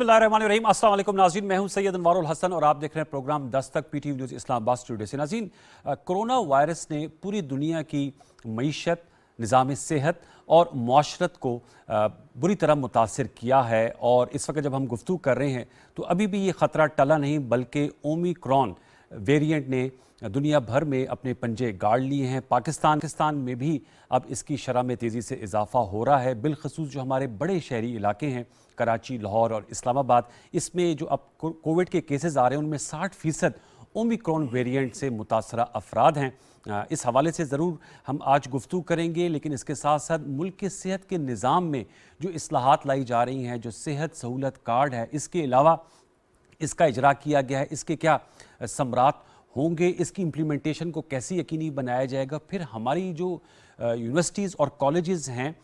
बिस्मिल्लाम असल नाजीन मैं हूं सैयद अनवर हसन और आप देख रहे हैं प्रोग्राम दस्तक टी न्यूज़ इस्लामाबाद स्टूडियो से नाजीन कोरोना वायरस ने पूरी दुनिया की मीशत निज़ाम सेहत और माशरत को बुरी तरह मुतासर किया है और इस वक्त जब हम गुफ्तु कर रहे हैं तो अभी भी ये ख़तरा टला नहीं बल्कि ओमिक्रॉन वेरियंट ने दुनिया भर में अपने पंजे गाड़ लिए हैं पाकिस्तान पाकिस्तान में भी अब इसकी शरह में तेज़ी से इजाफा हो रहा है बिलखसूस जो हमारे बड़े शहरी इलाके हैं कराची लाहौर और इस्लामाबाद इसमें जो अब कोविड के केसेस आ रहे हैं उनमें साठ फ़ीसद ओमिक्रॉन वेरिएंट से मुतासर अफराद हैं इस हवाले से ज़रूर हम आज गुफ्तु करेंगे लेकिन इसके साथ साथ मुल्क के सेहत के निज़ाम में जो असलाहत लाई जा रही हैं जो सेहत सहूलत कार्ड है इसके अलावा इसका इजरा किया गया है इसके क्या सम्राट होंगे इसकी इम्प्लीमेंटेशन को कैसे यकीनी बनाया जाएगा फिर हमारी जो यूनिवर्सिटीज़ और कॉलेज़ हैं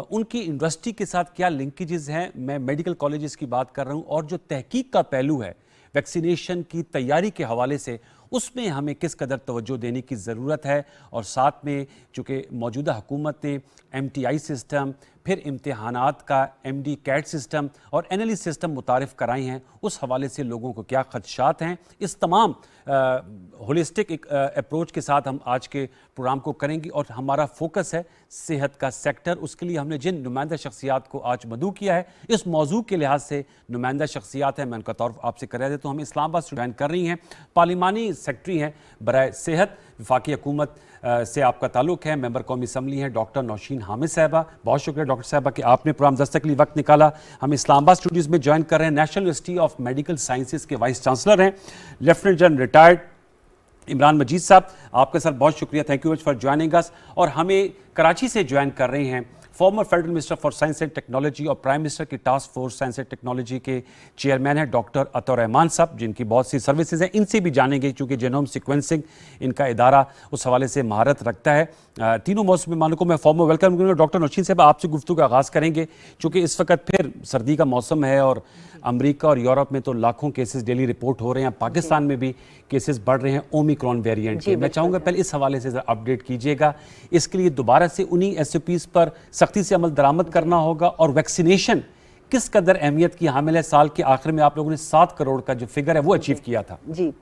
उनकी इंडस्ट्री के साथ क्या लिंकेजेस हैं मैं मेडिकल कॉलेजेस की बात कर रहा हूं और जो तहकीक का पहलू है वैक्सीनेशन की तैयारी के हवाले से उसमें हमें किस कदर तवज्जो देने की ज़रूरत है और साथ में चूँकि मौजूदा हुकूमत ने एम सिस्टम फिर इम्तहानात का एम डी कैट सिस्टम और एन एल सिस्टम e मुतारफ़ कराई हैं उस हवाले से लोगों को क्या खदशात हैं इस तमाम होलिस्टिक एक अप्रोच के साथ हम आज के प्रोग्राम को करेंगे और हमारा फोकस है सेहत का सेक्टर उसके लिए हमने जिन नुमाइंदा शख्सियात को आज मदू किया है इस मौजू के लिहाज से नुमाइंदा शख्सियात हैं मैं उनका तौर आपसे रहे थे तो हम इस्लाम आबाद से ज्वाइन कर रही हैं पार्लिमानी सेक्रेटरी हैं बर सेहत वफाकी हकूमत से आपका ताल्लुक है मेंबर कौमी असम्बली हैं डॉक्टर नौशीन हामिद साहबा बहुत शुक्रिया डॉक्टर साहबा कि आपने प्रोग्राम दस्तक लिए वक्त निकाला हम इस्लामाबाद स्टूडियोज़ में ज्वाइन कर रहे हैं national university of medical sciences के वाइस चांसलर हैं lieutenant general retired Imran Majeed साहब आपका सर बहुत शुक्रिया thank you much for joining us और हमें कराची से ज्वाइन कर रहे हैं former federal minister for science and technology और प्राइम मिनिस्टर की task force science and technology के चेयरमैन है डॉक्टर अतर रहमान साहब जिनकी बहुत सी सर्विसेज हैं इनसे भी जानेंगे चूँकि जेनोम सिक्वेंसिंग इनका इदारा उस हवाले से महारत रखता है तीनों मौसम मेहमानों को मैं फॉर्मर वेलकम करूँगा डॉक्टर नौशीन साहब आपसे गुफ्तु का आगाज़ करेंगे चूँकि इस वक्त फिर सर्दी का मौसम है और अमेरिका और यूरोप में तो लाखों केसेस डेली रिपोर्ट हो रहे हैं पाकिस्तान में भी केसेस बढ़ रहे हैं ओमिक्रॉन वेरिएंट के मैं चाहूँगा पहले इस हवाले से अपडेट कीजिएगा इसके लिए दोबारा से उन्हीं एस पर सख्ती से अमल दरामद करना होगा और वैक्सीनेशन किस कदर अहमियत की हामिल है साल के आखिर में आप लोगों ने सात करोड़ का जो फिगर है वो अचीव किया था जी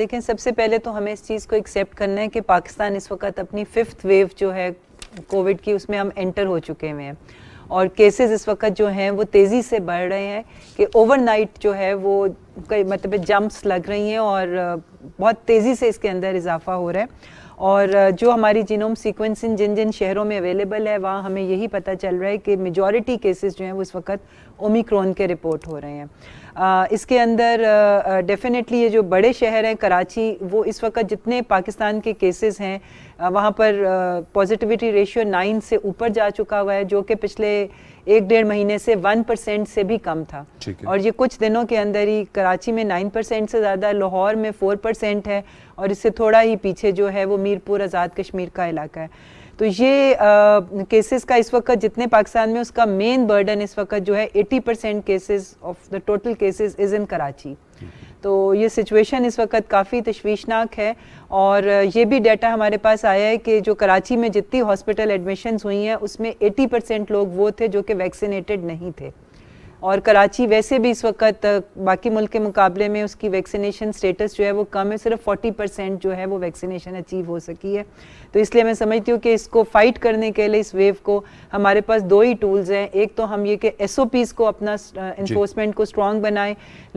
देखें सबसे पहले तो हमें इस चीज़ को एक्सेप्ट करना है कि पाकिस्तान इस वक्त अपनी फिफ्थ वेव जो है कोविड की उसमें हम एंटर हो चुके हुए हैं और केसेस इस वक्त जो हैं वो तेज़ी से बढ़ रहे हैं कि ओवरनाइट जो है वो कई मतलब जंप्स लग रही हैं और बहुत तेज़ी से इसके अंदर इजाफा हो रहा है और जो हमारी जीनोम सीक्वेंसिंग जिन जिन शहरों में अवेलेबल है वहाँ हमें यही पता चल रहा है कि मेजॉरिटी केसेस जो हैं वो इस वक्त ओमिक्रॉन के रिपोर्ट हो रहे हैं इसके अंदर डेफिनेटली ये जो बड़े शहर हैं कराची वो इस वक्त जितने पाकिस्तान के केसेस हैं वहाँ पर पॉजिटिविटी रेशियो नाइन से ऊपर जा चुका हुआ है जो कि पिछले एक डेढ़ महीने से वन परसेंट से भी कम था और ये कुछ दिनों के अंदर ही कराची में नाइन परसेंट से ज़्यादा लाहौर में फोर परसेंट है और इससे थोड़ा ही पीछे जो है वो मीरपुर आज़ाद कश्मीर का इलाका है तो ये केसेस का इस वक्त जितने पाकिस्तान में उसका मेन बर्डन इस वक्त जो है 80 percent cases of the total cases is in Karachi तो ये सिचुएशन इस वक्त काफ़ी तशवीशनाक है और ये भी डाटा हमारे पास आया है कि जो कराची में जितनी हॉस्पिटल एडमिशन्स हुई हैं उसमें 80 परसेंट लोग वो थे जो कि वैक्सीनेटेड नहीं थे और कराची वैसे भी इस वक्त बाकी मुल्क के मुकाबले में उसकी वैक्सीनेशन स्टेटस जो है वो कम है सिर्फ 40 परसेंट जो है वो वैक्सीनेशन अचीव हो सकी है तो इसलिए मैं समझती हूँ कि इसको फाइट करने के लिए इस वेव को हमारे पास दो ही टूल्स हैं एक तो हम ये कि एस को अपना इन्फोर्समेंट को स्ट्रॉन्ग बनाएं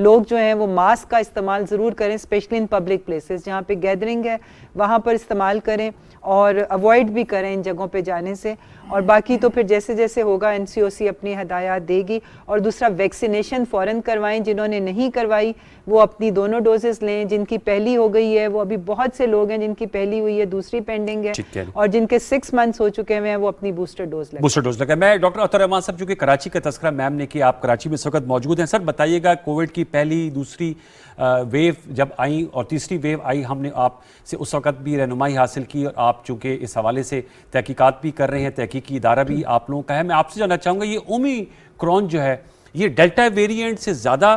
लोग जो हैं वो मास्क का इस्तेमाल ज़रूर करें स्पेशली इन पब्लिक प्लेसेस जहाँ पे गैदरिंग है वहाँ पर इस्तेमाल करें और अवॉइड भी करें इन जगहों पर जाने से और बाकी तो फिर जैसे जैसे होगा एन अपनी हदायत देगी और दूसरा वैक्सीनेशन फ़ौरन करवाएं जिन्होंने नहीं करवाई वो अपनी दोनों डोजेज़ लें जिनकी पहली हो गई है वो अभी बहुत से लोग हैं जिनकी पहली हुई है दूसरी पेंडिंग है और जिनके सिक्स मंथ्स हो चुके हुए हैं वो अपनी बूस्टर डोज लें बूस्टर डोज लगा मैं डॉक्टर अतर रहमान साहब चूँकि कराची का तस्करा मैम ने किया आप कराची में इस वक्त मौजूद हैं सर बताइएगा कोविड की पहली दूसरी वेव जब आई और तीसरी वेव आई हमने आप से उस वक्त भी रहनुमाई हासिल की और आप चूँकि इस हवाले से तहकीकत भी कर रहे हैं तहकी तहकीकी इदारा भी आप लोगों का है मैं आपसे जानना चाहूँगा ये ओमी क्रॉन जो है ये डेल्टा वेरियंट से ज़्यादा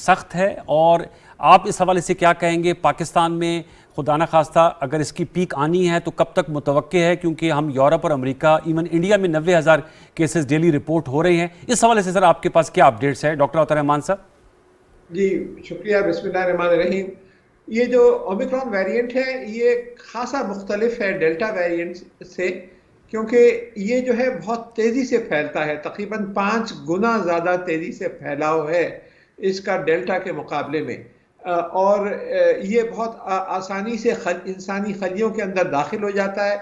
सख्त है और आप इस हवाले से क्या कहेंगे पाकिस्तान में खुदा न खास्ता अगर इसकी पीक आनी है तो कब तक मुतव है क्योंकि हम यूरोप और अमेरिका इवन इंडिया में नबे हज़ार केसेस डेली रिपोर्ट हो रहे हैं इस हवाले से सर आपके पास क्या अपडेट्स है डॉक्टर अतरहमान साहब जी शुक्रिया बसमान रहीम ये जो ओमिक्रॉन वेरिएंट है ये खासा मुख्तलिफ है डेल्टा वेरिएंट से क्योंकि ये जो है बहुत तेज़ी से फैलता है तकरीबन पांच गुना ज़्यादा तेज़ी से फैलाव है इसका डेल्टा के मुकाबले में और ये बहुत आसानी से खल, इंसानी खलियों के अंदर दाखिल हो जाता है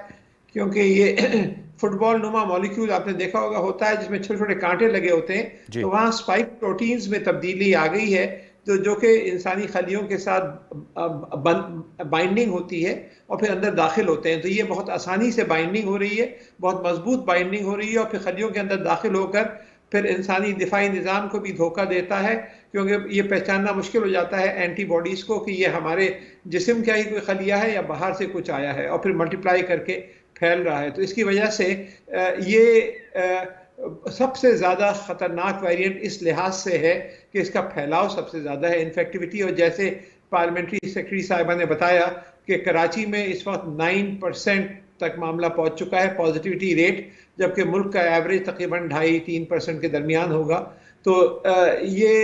क्योंकि ये फुटबॉल नुमा मॉलिक्यूल आपने देखा होगा होता है जिसमें छोटे छोटे कांटे लगे होते हैं तो वहाँ स्पाइक प्रोटीन्स में तब्दीली आ गई है तो जो कि इंसानी खलियों के साथ बाइंडिंग होती है और फिर अंदर दाखिल होते हैं तो ये बहुत आसानी से बाइंडिंग हो रही है बहुत मजबूत बाइंडिंग हो रही है और फिर खलियों के अंदर दाखिल होकर फिर इंसानी दिफाई निज़ाम को भी धोखा देता है क्योंकि ये पहचानना मुश्किल हो जाता है एंटीबॉडीज़ को कि ये हमारे जिसम का ही कोई खलिया है या बाहर से कुछ आया है और फिर मल्टीप्लाई करके फैल रहा है तो इसकी वजह से ये सबसे ज़्यादा ख़तरनाक वेरिएंट इस लिहाज से है कि इसका फैलाव सबसे ज़्यादा है इन्फेक्टिविटी और जैसे पार्लियामेंट्री सेक्रेटरी साहिबा ने बताया कि कराची में इस वक्त नाइन परसेंट तक मामला पहुंच चुका है पॉजिटिविटी रेट जबकि मुल्क का एवरेज तकरीबन ढाई तीन परसेंट के दरमियान होगा तो ये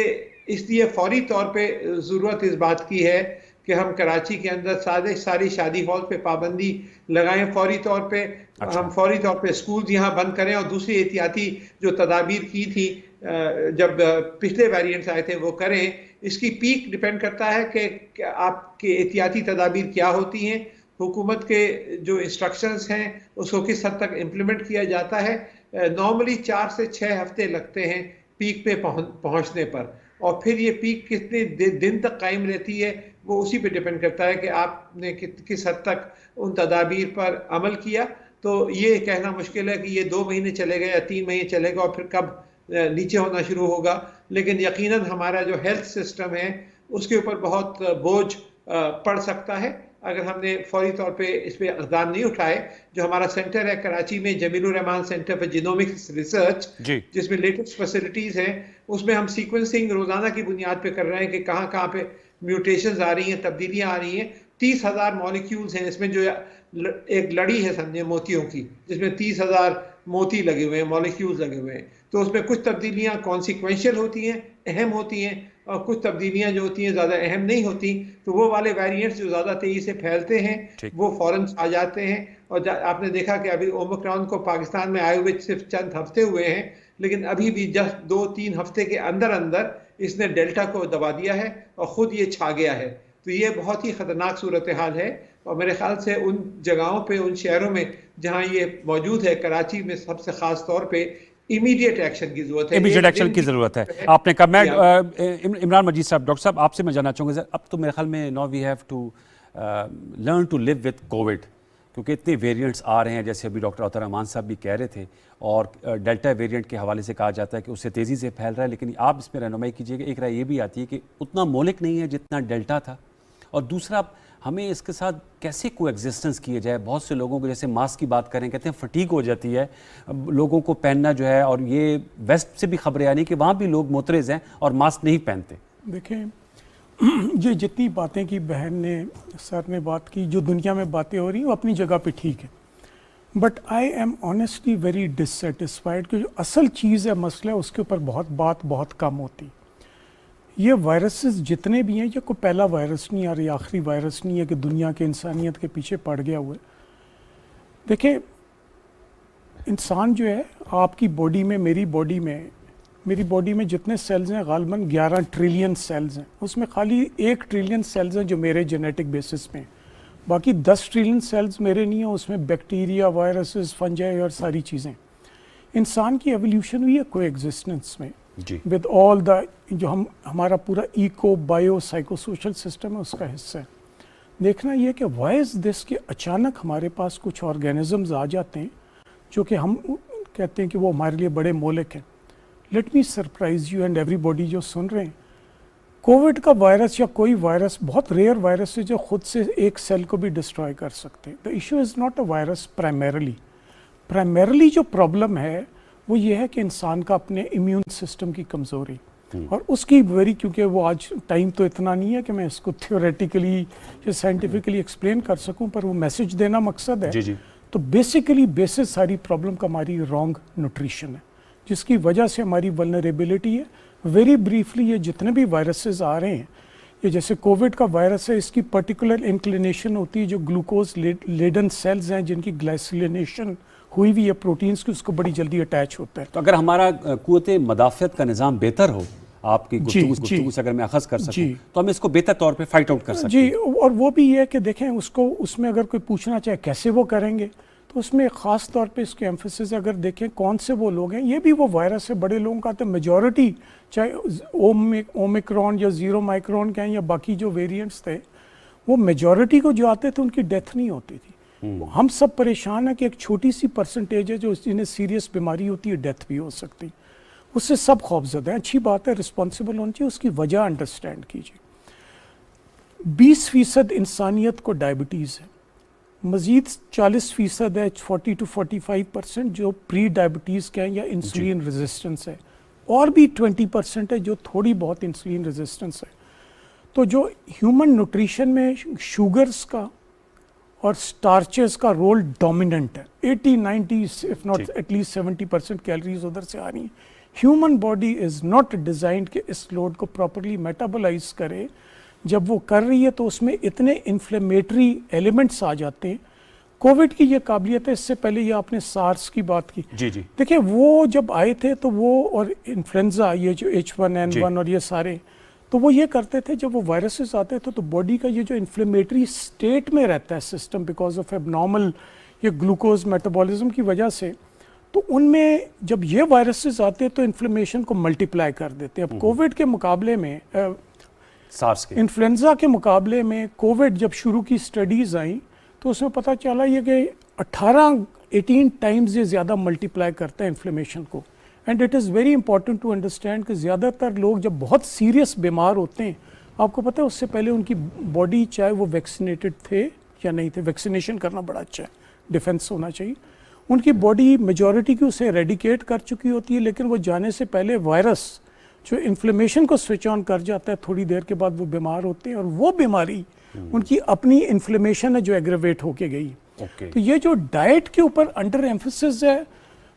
इसलिए फौरी तौर पे ज़रूरत इस बात की है कि हम कराची के अंदर सारे सारी शादी हॉल पे पाबंदी लगाएं फौरी तौर पे अच्छा। हम फौरी तौर पे स्कूल यहाँ बंद करें और दूसरी एहतियाती जो तदाबीर की थी जब पिछले वेरिएंट्स आए थे वो करें इसकी पीक डिपेंड करता है कि आपके एहतियाती तदाबीर क्या होती हैं हुकूमत के जो इंस्ट्रक्शंस हैं उसको किस हद तक इम्प्लीमेंट किया जाता है नॉर्मली चार से छः हफ्ते लगते हैं पीक पे पहुंचने पर और फिर ये पीक कितने दिन तक कायम रहती है वो उसी पे डिपेंड करता है कि आपने किस हद तक उन तदाबीर पर अमल किया तो ये कहना मुश्किल है कि ये दो महीने चले गए या तीन महीने चले गए और फिर कब नीचे होना शुरू होगा लेकिन यकीनन हमारा जो हेल्थ सिस्टम है उसके ऊपर बहुत बोझ पड़ सकता है अगर हमने फौरी तौर पे इस पर अकदाम नहीं उठाए जो हमारा सेंटर है कराची में Jamil Rahman centre for genomics research जिसमें लेटेस्ट फैसिलिटीज़ हैं उसमें हम सीक्वेंसिंग रोज़ाना की बुनियाद पर कर रहे हैं कि कहाँ कहाँ पे म्यूटेशन आ रही हैं तब्दीलियाँ आ रही हैं तीस हज़ार मॉलिक्यूल्स हैं इसमें जो एक लड़ी है समझे मोतियों की जिसमें तीस हज़ार मोती लगे हुए हैं मॉलिक्यूल्स लगे हुए हैं तो उसमें कुछ तब्दीलियाँ कॉन्सिक्वेंशियल होती हैं अहम होती हैं और कुछ तब्दीलियाँ जो होती हैं ज़्यादा अहम नहीं होती तो वो वाले वेरिएंट्स जो ज़्यादा तेज़ी से फैलते हैं वो फ़ौरन आ जाते हैं और आपने देखा कि अभी ओमक्रॉन को पाकिस्तान में आए हुए सिर्फ चंद हफ्ते हुए हैं लेकिन अभी भी जस्ट दो तीन हफ्ते के अंदर अंदर इसने डेल्टा को दबा दिया है और ख़ुद ये छा गया है तो ये बहुत ही ख़तरनाक सूरत हाल है और मेरे ख्याल से उन जगहों पे उन शहरों में जहाँ ये मौजूद है कराची में सबसे खास तौर पे इमीडिएट एक्शन की जरूरत है इमीडिएट एक्शन की जरूरत है आपने कहा मैं इमरान मजीद साहब डॉक्टर साहब आपसे मैं जानना चाहूँगा अब तो मेरे ख्याल में no we have to learn to live with covid क्योंकि इतने वेरिएंट्स आ रहे हैं जैसे अभी डॉक्टर अतरहमान साहब भी कह रहे थे और डेल्टा वेरिएंट के हवाले से कहा जाता है कि उससे तेज़ी से फैल रहा है लेकिन आप इसमें रहनुमाई कीजिएगा एक राय ये भी आती है कि उतना मौलिक नहीं है जितना डेल्टा था और दूसरा हमें इसके साथ कैसे को एग्जिस्टेंस किया जाए बहुत से लोगों को जैसे मास्क की बात करें कहते हैं फटीक हो जाती है लोगों को पहनना जो है और ये वेस्ट से भी खबरें आ रही कि वहाँ भी लोग मोतरेज हैं और मास्क नहीं पहनते देखें ये जितनी बातें की बहन ने सर ने बात की जो दुनिया में बातें हो रही हैं वो अपनी जगह पे ठीक है but I am honestly very dissatisfied कि जो असल चीज़ है मसला उसके ऊपर बहुत बात बहुत कम होती ये वायरसेस जितने भी हैं ये कोई पहला वायरस नहीं है ये आखिरी वायरस नहीं है कि दुनिया के इंसानियत के पीछे पड़ गया हुआ देखिए इंसान जो है आपकी बॉडी में मेरी बॉडी में मेरी बॉडी में जितने सेल्स हैं गालबन 11 ट्रिलियन सेल्स हैं उसमें खाली एक ट्रिलियन सेल्स हैं जो मेरे जेनेटिक बेसिस में हैं बाकी दस ट्रिलियन सेल्स मेरे नहीं हैं उसमें बैक्टीरिया वायरसेस फंजाई और सारी चीज़ें इंसान की एवोल्यूशन हुई है को में विद ऑल द जो हम हमारा पूरा इको बायो साइकोसोशल सिस्टम है उसका हिस्सा है देखना यह कि वाइज दिस के अचानक हमारे पास कुछ ऑर्गेनिजम्स आ जाते हैं जो कि हम कहते हैं कि वो हमारे लिए बड़े मोलिक हैं let me surprise you and everybody जो सुन रहे हैं कोविड का वायरस या कोई वायरस बहुत रेयर वायरस है जो खुद से एक सेल को भी डिस्ट्रॉय कर सकते हैं the issue is not a virus primarily primarily जो प्रॉब्लम है वो ये है कि इंसान का अपने इम्यून सिस्टम की कमज़ोरी हम्म। और उसकी वेरी क्योंकि वो आज टाइम तो इतना नहीं है कि मैं इसको थियोरेटिकली या साइंटिफिकली एक्सप्लेन कर सकूं पर वो मैसेज देना मकसद है जी जी। तो बेसिकली बेसिस सारी प्रॉब्लम का हमारी रॉन्ग न्यूट्रिशन है जिसकी वजह से हमारी वलनरेबिलिटी है वेरी ब्रीफली ये जितने भी वायरसेस आ रहे हैं ये जैसे कोविड का वायरस है इसकी पर्टिकुलर इंक्लिनेशन होती है जो ग्लूकोज लेडन सेल्स हैं जिनकी ग्लाइसिलेशन हुई हुई है प्रोटीन्स की उसको बड़ी जल्दी अटैच होता है तो अगर हमारा कुत मदाफियत का निज़ाम बेहतर हो आपकी जी, से अगर मैं अखज़ कर सकूं तो हम इसको बेहतर तौर पे फाइट आउट कर हाँ, सकते जी और वो भी ये है कि देखें उसको उसमें अगर कोई पूछना चाहे कैसे वो करेंगे तो उसमें ख़ास तौर पे इसके एम्फोसिस अगर देखें कौन से वो लोग हैं ये भी वो वायरस है बड़े लोगों का तो मेजोरिटी चाहे ओमिक्रॉन या ज़ीरो माइक्रॉन के हैं या बाकी जो वेरियंट्स थे वो मेजॉरिटी को जो आते थे उनकी डेथ नहीं होती थी हम्म। हम सब परेशान हैं कि एक छोटी सी परसेंटेज है जो जिन्हें सीरियस बीमारी होती है डेथ भी हो सकती है उससे सब खौफजदा है अच्छी बात है रिस्पॉन्सिबल होनी चाहिए उसकी वजह अंडरस्टैंड कीजिए बीस फीसद इंसानियत को डायबिटीज़ है मज़ीद चालीस फ़ीसद है forty two forty five percent जो प्री डायबिटीज़ के हैं या इंसुलिन रेजिस्टेंस है और भी ट्वेंटी परसेंट है जो थोड़ी बहुत इंसुलिन रेजिस्टेंस है तो जो ह्यूमन न्यूट्रिशन में शुगर्स का और स्टार्चेस का रोल डोमिनेंट है at 90 if not at least seventy percent calories उधर से आ रही हैं human body is not designed कि इस लोड को प्रॉपरली मेटाबोलाइज करे जब वो कर रही है तो उसमें इतने इन्फ्लेमेटरी एलिमेंट्स आ जाते हैं कोविड की ये काबिलियत है इससे पहले ये आपने सार्स की बात की जी जी देखिए वो जब आए थे तो वो और इन्फ्लुएंजा ये जो एच वन एन वन और ये सारे तो वो ये करते थे जब वो वायरसेस आते थे तो बॉडी का ये जो इन्फ्लेमेटरी स्टेट में रहता है सिस्टम बिकॉज ऑफ एबनॉर्मल ये ग्लूकोज मेटाबॉलिज्म की वजह से तो उनमें जब ये वायरसेस आते हैं तो इन्फ्लेमेशन को मल्टीप्लाई कर देते हैं अब कोविड हम्म। के मुकाबले में सार्स के इन्फ्लुएंजा के मुकाबले में कोविड जब शुरू की स्टडीज़ आई तो उसमें पता चला ये कि 18 18 टाइम्स ये ज़्यादा मल्टीप्लाई करता है इन्फ्लेमेशन को and it is very important to understand कि ज़्यादातर लोग जब बहुत सीरियस बीमार होते हैं आपको पता है उससे पहले उनकी बॉडी चाहे वो वैक्सीनेटेड थे या नहीं थे वैक्सीनेशन करना बड़ा अच्छा है डिफेंस होना चाहिए उनकी बॉडी मेजोरिटी की उसे रेडिकेट कर चुकी होती है लेकिन वो जाने से पहले वायरस जो इन्फ्लेमेशन को स्विच ऑन कर जाता है थोड़ी देर के बाद वो बीमार होते हैं और वो बीमारी हम्म। उनकी अपनी इन्फ्लेमेशन है जो एग्रेवेट होके गई okay. तो ये जो डाइट के ऊपर अंडर एम्फोसिस है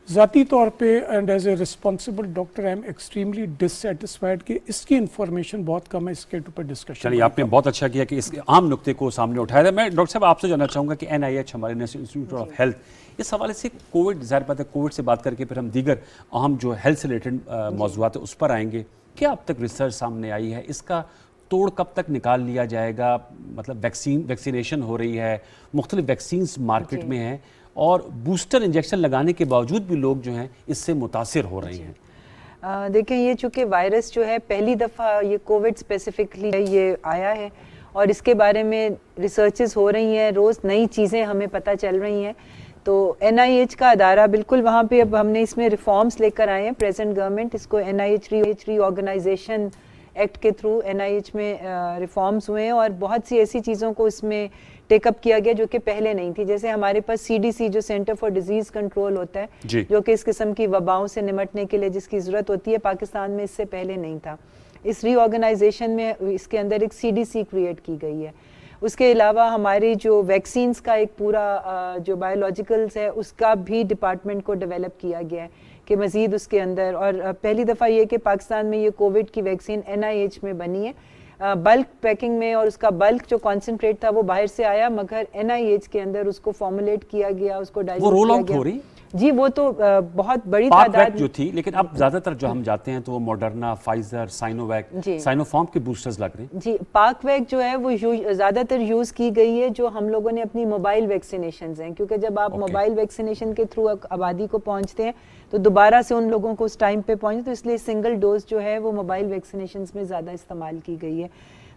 ज़ाती तौर पे and as a responsible doctor I am extremely dissatisfied कि इसकी इन्फॉर्मेशन बहुत कम है इसके ऊपर डिस्कशन चलिए आपने बहुत अच्छा किया कि इस आम नुकते को सामने उठाया था मैं डॉक्टर साहब आपसे जानना चाहूँगा कि एन हमारे नेशनल इंस्टीट्यूट ऑफ हेल्थ इस हवाले से कोविड ज़ाहिर पता है कोविड से बात करके फिर हम दीगर अहम जो हेल्थ से रिलेटेड मौजूद है उस पर आएंगे क्या अब तक रिसर्च सामने आई है इसका तोड़ कब तक निकाल लिया जाएगा मतलब वैक्सीन वैक्सीनेशन हो रही है मुख्तलिफ वैक्सीन मार्केट में हैं और बूस्टर इंजेक्शन लगाने के बावजूद भी लोग जो हैं इससे मुतासर हो रहे हैं देखें ये चूँकि वायरस जो है पहली दफ़ा ये कोविड स्पेसिफिकली ये आया है और इसके बारे में रिसर्चेस हो रही हैं रोज़ नई चीज़ें हमें पता चल रही हैं तो एन आई एच का अदारा बिल्कुल वहाँ पे अब हमने इसमें रिफॉर्म्स लेकर आए हैं प्रेजेंट गवर्नमेंट इसको N I H re reorganization act के थ्रू एन आई एच में रिफॉर्म्स हुए हैं और बहुत सी ऐसी चीज़ों को इसमें टेकअप किया गया जो कि पहले नहीं थी जैसे हमारे पास सीडीसी जो सेंटर फॉर डिजीज कंट्रोल होता है जो कि इस किस्म की वबाओं से निमटने के लिए जिसकी जरूरत होती है पाकिस्तान में इससे पहले नहीं था इस रीऑर्गेनाइजेशन में इसके अंदर एक सीडीसी क्रिएट की गई है उसके अलावा हमारे जो वैक्सीन्स का एक पूरा जो बायोलॉजिकल्स है उसका भी डिपार्टमेंट को डेवलप किया गया है कि मज़ीद उसके अंदर और पहली दफ़ा ये कि पाकिस्तान में ये कोविड की वैक्सीन एन में बनी है बल्क पैकिंग में और उसका बल्क जो कॉन्सेंट्रेट था वो बाहर से आया मगर एनआईएच के अंदर उसको फॉर्मुलेट किया गया उसको डाइजेस्ट किया गया जी वो तो बहुत बड़ी तादाद जो थी लेकिन अब ज्यादातर जो हम जाते हैं तो वो मॉडर्ना फाइजर साइनोवैक साइनोफॉर्म के बूस्टर्स लग रहे हैं जी पार्कवैक जो है वो ज्यादातर यूज की गई है जो हम लोगों ने अपनी मोबाइल वैक्सीनेशन हैं क्योंकि जब आप मोबाइल वैक्सीनेशन के थ्रू आबादी को पहुंचते हैं तो दोबारा से उन लोगों को उस टाइम पे पहुंचे तो इसलिए सिंगल डोज जो है वो मोबाइल वैक्सीनेशन में ज़्यादा इस्तेमाल की गई है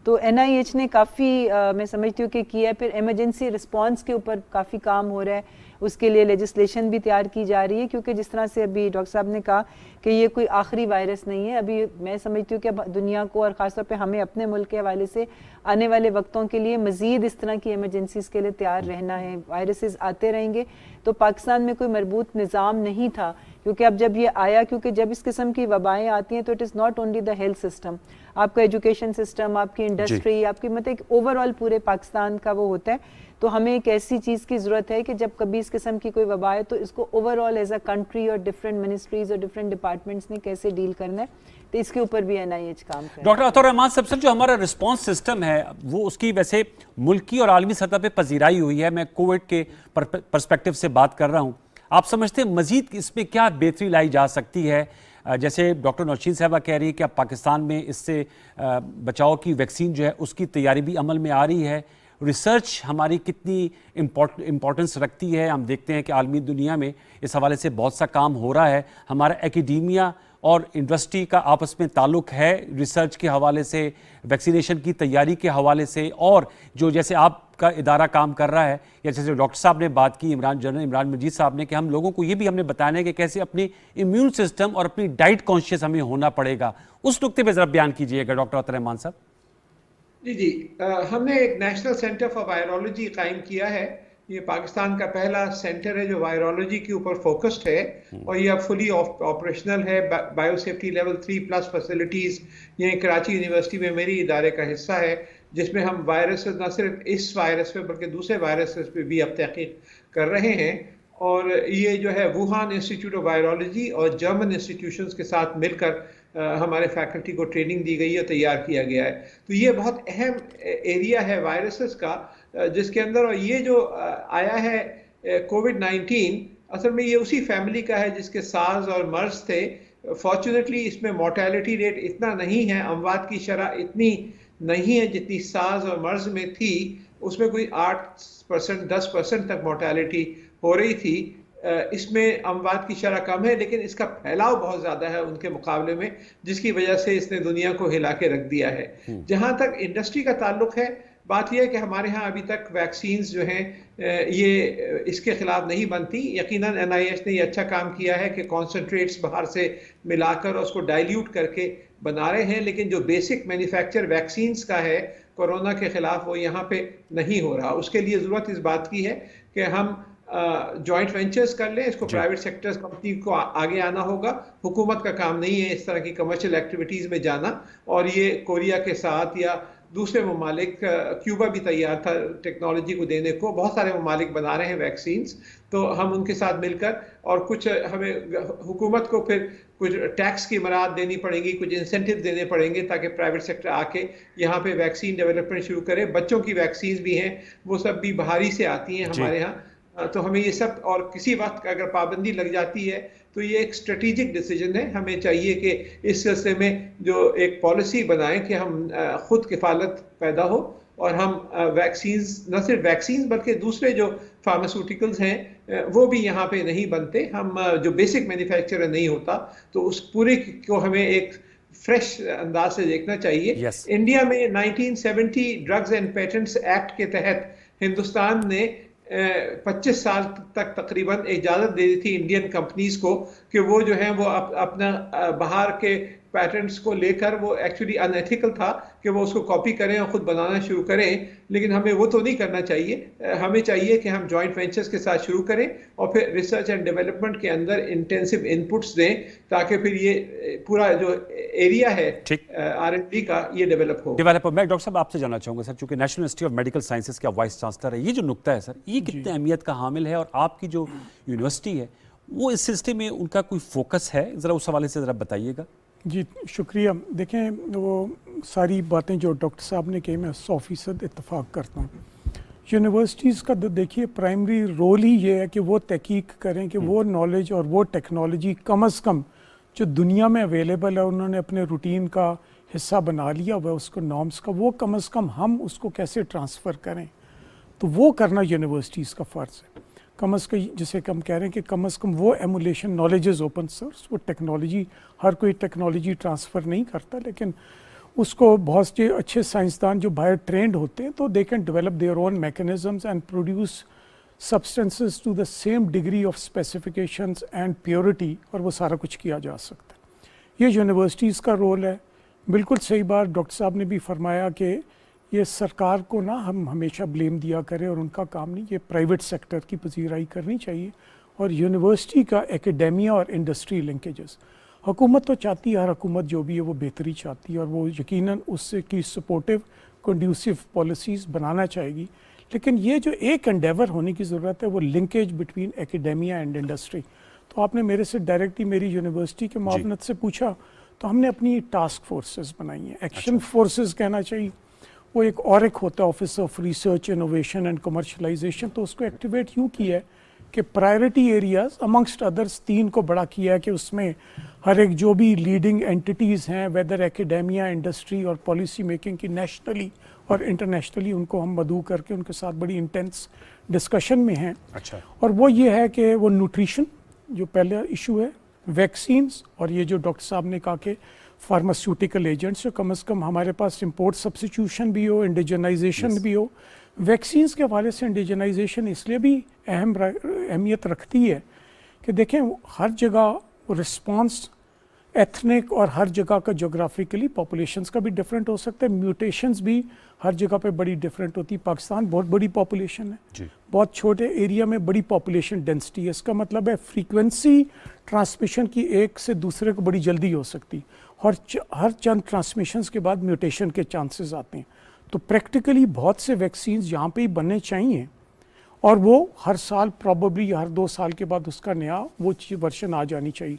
तो एन ने काफ़ी मैं समझती हूँ कि किया फिर एमरजेंसी रिस्पॉन्स के ऊपर काफ़ी काम हो रहा है उसके लिए लेजिस्लेशन भी तैयार की जा रही है क्योंकि जिस तरह से अभी डॉक्टर साहब ने कहा कि ये कोई आखिरी वायरस नहीं है अभी मैं समझती हूँ कि दुनिया को और ख़ासतौर पर हमें अपने मुल्क के हवाले से आने वाले वक्तों के लिए मज़ीद इस तरह की एमरजेंसीज़ के लिए तैयार रहना है वायरसेस आते रहेंगे तो पाकिस्तान में कोई मरबूत निज़ाम नहीं था क्योंकि अब जब ये आया क्योंकि जब इस किस्म की वबाएँ आती हैं तो it is not only the health system आपका एजुकेशन सिस्टम आपकी इंडस्ट्री आपकी मतलब ओवरऑल पूरे पाकिस्तान का वो होता है तो हमें एक ऐसी चीज़ की ज़रूरत है कि जब कभी इस किस्म की कोई वबा है तो इसको ओवरऑल एज अ कंट्री और डिफरेंट मिनिस्ट्रीज और डिफरेंट डिपार्टमेंट्स ने कैसे डील करना है तो इसके ऊपर भी एन आई एच काम डॉक्टर अतर रहमान सर जो हमारा रिस्पॉन्स सिस्टम है वो उसकी वैसे मुल्की और आलमी सतह पर पजीराई हुई है मैं कोविड के परस्पेक्टिव से बात कर रहा हूँ आप समझते हैं मजीद इसमें क्या बेहतरी लाई जा सकती है जैसे डॉक्टर नौशीन साहबा कह रही है कि अब पाकिस्तान में इससे बचाव की वैक्सीन जो है उसकी तैयारी भी अमल में आ रही है रिसर्च हमारी कितनी इम्पोर्टेंस रखती है हम देखते हैं कि आलमी दुनिया में इस हवाले से बहुत सा काम हो रहा है हमारा एकेडमिया और इंडस्ट्री का आपस में ताल्लुक है रिसर्च के हवाले से वैक्सीनेशन की तैयारी के हवाले से और जो जैसे आपका इदारा काम कर रहा है या जैसे डॉक्टर साहब ने बात की इमरान जनरल इमरान मजीद साहब ने कि हम लोगों को ये भी हमने बताना है कि कैसे अपनी इम्यून सिस्टम और अपनी डाइट कॉन्शियस हमें होना पड़ेगा उस नुकते पर ज़रा बयान कीजिएगा डॉक्टर अतरमान साहब जी जी हमने एक नेशनल सेंटर फॉर वायरोलॉजी कायम किया है ये पाकिस्तान का पहला सेंटर है जो वायरोलॉजी के ऊपर फोकस्ड है हम्म। और ये अब फुली ऑपरेशनल है biosafety level three plus facilities ये कराची यूनिवर्सिटी में मेरी इदारे का हिस्सा है जिसमें हम वायरस न सिर्फ इस वायरस पे बल्कि दूसरे वायरस पे भी अब तहकीक कर रहे हैं और ये जो है वुहान इंस्टीट्यूट ऑफ वायरोलॉजी और जर्मन इंस्टीट्यूशन के साथ मिलकर हमारे फैकल्टी को ट्रेनिंग दी गई है तैयार किया गया है तो ये बहुत अहम एरिया है वायरसेस का जिसके अंदर और ये जो आया है कोविड 19 असल में ये उसी फैमिली का है जिसके सार्स और मर्स थे फॉर्चुनेटली इसमें मोर्टेलिटी रेट इतना नहीं है अमवाद की शरह इतनी नहीं है जितनी साज और मर्ज में थी उसमें कोई आठ परसेंट दस परसेंट तक मोर्टेलिटी हो रही थी इसमें अमवात की शरह कम है लेकिन इसका फैलाव बहुत ज़्यादा है उनके मुकाबले में जिसकी वजह से इसने दुनिया को हिला के रख दिया है हम्म। जहाँ तक इंडस्ट्री का ताल्लुक है बात यह है कि हमारे यहाँ अभी तक वैक्सीन्स जो हैं ये इसके ख़िलाफ़ नहीं बनती यकीनन एनआईएच ने ये अच्छा काम किया है कि कॉन्सनट्रेट्स बाहर से मिलाकर उसको डाइल्यूट करके बना रहे हैं लेकिन जो बेसिक मैन्युफैक्चर वैक्सीन्स का है कोरोना के ख़िलाफ़ वो यहाँ पे नहीं हो रहा उसके लिए ज़रूरत इस बात की है कि हम जॉइंट वेंचर्स कर लें इसको प्राइवेट सेक्टर्स कंपनी को आ, आगे आना होगा हुकूमत का काम नहीं है इस तरह की कमर्शियल एक्टिविटीज़ में जाना और ये कोरिया के साथ या दूसरे ममालिक क्यूबा भी तैयार था टेक्नोलॉजी को देने को बहुत सारे ममालिक बना रहे हैं वैक्सीन्स तो हम उनके साथ मिलकर और कुछ हमें हुकूमत को फिर कुछ टैक्स की मराद देनी पड़ेगी कुछ इंसेंटिव देने पड़ेंगे ताकि प्राइवेट सेक्टर आके यहाँ पे वैक्सीन डेवलपमेंट शुरू करे बच्चों की वैक्सीन भी हैं वो सब भी बाहरी से आती हैं हमारे यहाँ हाँ, तो हमें ये सब और किसी वक्त अगर पाबंदी लग जाती है तो ये एक स्ट्रेटेजिक डिसीजन है हमें चाहिए कि इस सिलसिले में जो एक पॉलिसी बनाएं कि हम खुद किफालत पैदा हो और हम वैक्सीन्स न सिर्फ वैक्सीन बल्कि दूसरे जो फार्मास्यूटिकल्स हैं वो भी यहाँ पे नहीं बनते हम जो बेसिक मैन्युफैक्चर नहीं होता तो उस पूरे को हमें एक फ्रेश अंदाज से देखना चाहिए yes. इंडिया में 1970 ड्रग्स एंड पेटेंट्स एक्ट के तहत हिंदुस्तान ने 25 साल तक तकरीबन इजाज़त दे दी थी इंडियन कंपनीज को कि वो जो है वो अप, अपना बाहर के पैटर्न्स को लेकर वो एक्चुअली अनएथिकल था कि वो उसको कॉपी करें और ख़ुद बनाना शुरू करें लेकिन हमें वो तो नहीं करना चाहिए हमें चाहिए कि हम जॉइंट वेंचर्स के साथ शुरू करें और फिर रिसर्च एंड डेवलपमेंट के अंदर इंटेंसिव इनपुट्स दें ताकि फिर ये पूरा जो एरिया है आर एन डी का ये डेवलप हो डेवलप मैं डॉक्टर साहब आपसे जानना चाहूँगा सर चूँकि national institute of medical sciences का वाइस चांसलर है ये जो नुकता है सर ये कितने अहमियत का हामिल है और आपकी जो यूनिवर्सिटी है वो इस सिलसिले में उनका कोई फोकस है ज़रा उस हवाले से ज़रा बताइएगा जी शुक्रिया देखें वो सारी बातें जो डॉक्टर साहब ने कही मैं सौ फीसद इतफाक़ करता हूँ यूनिवर्सिटीज़ का देखिए प्राइमरी रोल ही ये है कि वो तहकीक करें कि हम्म। वो नॉलेज और वो टेक्नोलॉजी कम अज़ कम जो दुनिया में अवेलेबल है उन्होंने अपने रूटीन का हिस्सा बना लिया हुआ उसको नॉर्म्स का वो कम अज़ कम हम उसको कैसे ट्रांसफ़र करें तो वो करना यूनिवर्सिटीज़ का फ़र्ज़ है कम अज़ कम जिसे कम कह रहे हैं कि कम अज़ कम वो emulation knowledge is open source वो टेक्नोलॉजी हर कोई टेक्नोलॉजी ट्रांसफ़र नहीं करता लेकिन उसको बहुत से अच्छे साइंसदान जो बायो ट्रेंड होते हैं तो they can develop their own mechanisms and produce substances to the same degree of specifications and purity और वो सारा कुछ किया जा सकता है ये यूनिवर्सिटीज़ का रोल है बिल्कुल सही बात डॉक्टर साहब ने भी फरमाया कि ये सरकार को ना हम हमेशा ब्लेम दिया करें और उनका काम नहीं ये प्राइवेट सेक्टर की पजीराई करनी चाहिए और यूनिवर्सिटी का एकेडमिया और इंडस्ट्री लिंकेजेस हुकूमत तो चाहती है हर हुकूमत जो भी है वो बेहतरी चाहती है और वो यकीन उससे की सपोर्टिव कंड्यूसिव पॉलिसीज़ बनाना चाहेगी लेकिन ये जो एक एंडेवर होने की ज़रूरत है वो linkage between academia and industry तो आपने मेरे से डायरेक्टली मेरी यूनिवर्सिटी के मामलत से पूछा तो हमने अपनी टास्क फोर्सेस बनाई हैं एक्शन अच्छा। फोर्सेस कहना चाहिए वो एक और एक होता है office of research innovation and commercialisation तो उसको एक्टिवेट यूँ किया है कि प्रायोरिटी एरियाज अमंगस्ट अदर्स तीन को बड़ा किया है कि उसमें हर एक जो भी लीडिंग एंटिटीज़ हैं वेदर एकेडेमिया इंडस्ट्री और पॉलिसी मेकिंग की नेशनली और इंटरनेशनली उनको हम मधु करके उनके साथ बड़ी इंटेंस डिस्कशन में हैं अच्छा और वो ये है कि वो न्यूट्रिशन जो पहला इशू है वैक्सीन्स और ये जो डॉक्टर साहब ने कहा कि फार्मास्यूटिकल एजेंट्स तो कम से कम हमारे पास इम्पोर्ट सब्सिट्यूशन भी हो इंडिजनाइजेशन yes. भी हो वैक्सीन्स के हवाले से इंडिजनाइजेशन इसलिए भी अहम अहमियत रखती है कि देखें हर जगह रिस्पॉन्स एथनिक और हर जगह का जोग्राफिकली पॉपुलेशन का भी डिफरेंट हो सकता है म्यूटेशंस भी हर जगह पे बड़ी डिफरेंट होती है पाकिस्तान बहुत बड़ी पॉपुलेशन है जी। बहुत छोटे एरिया में बड़ी पॉपुलेशन डेंसिटी है इसका मतलब है फ्रीक्वेंसी ट्रांसमिशन की एक से दूसरे को बड़ी जल्दी हो सकती है और हर चंद ट्रांसमिशंस के बाद म्यूटेशन के चांसेस आते हैं तो प्रैक्टिकली बहुत से वैक्सीन यहाँ पे ही बनने चाहिए और वो हर साल प्रॉबली हर दो साल के बाद उसका नया वो वर्षन आ जानी चाहिए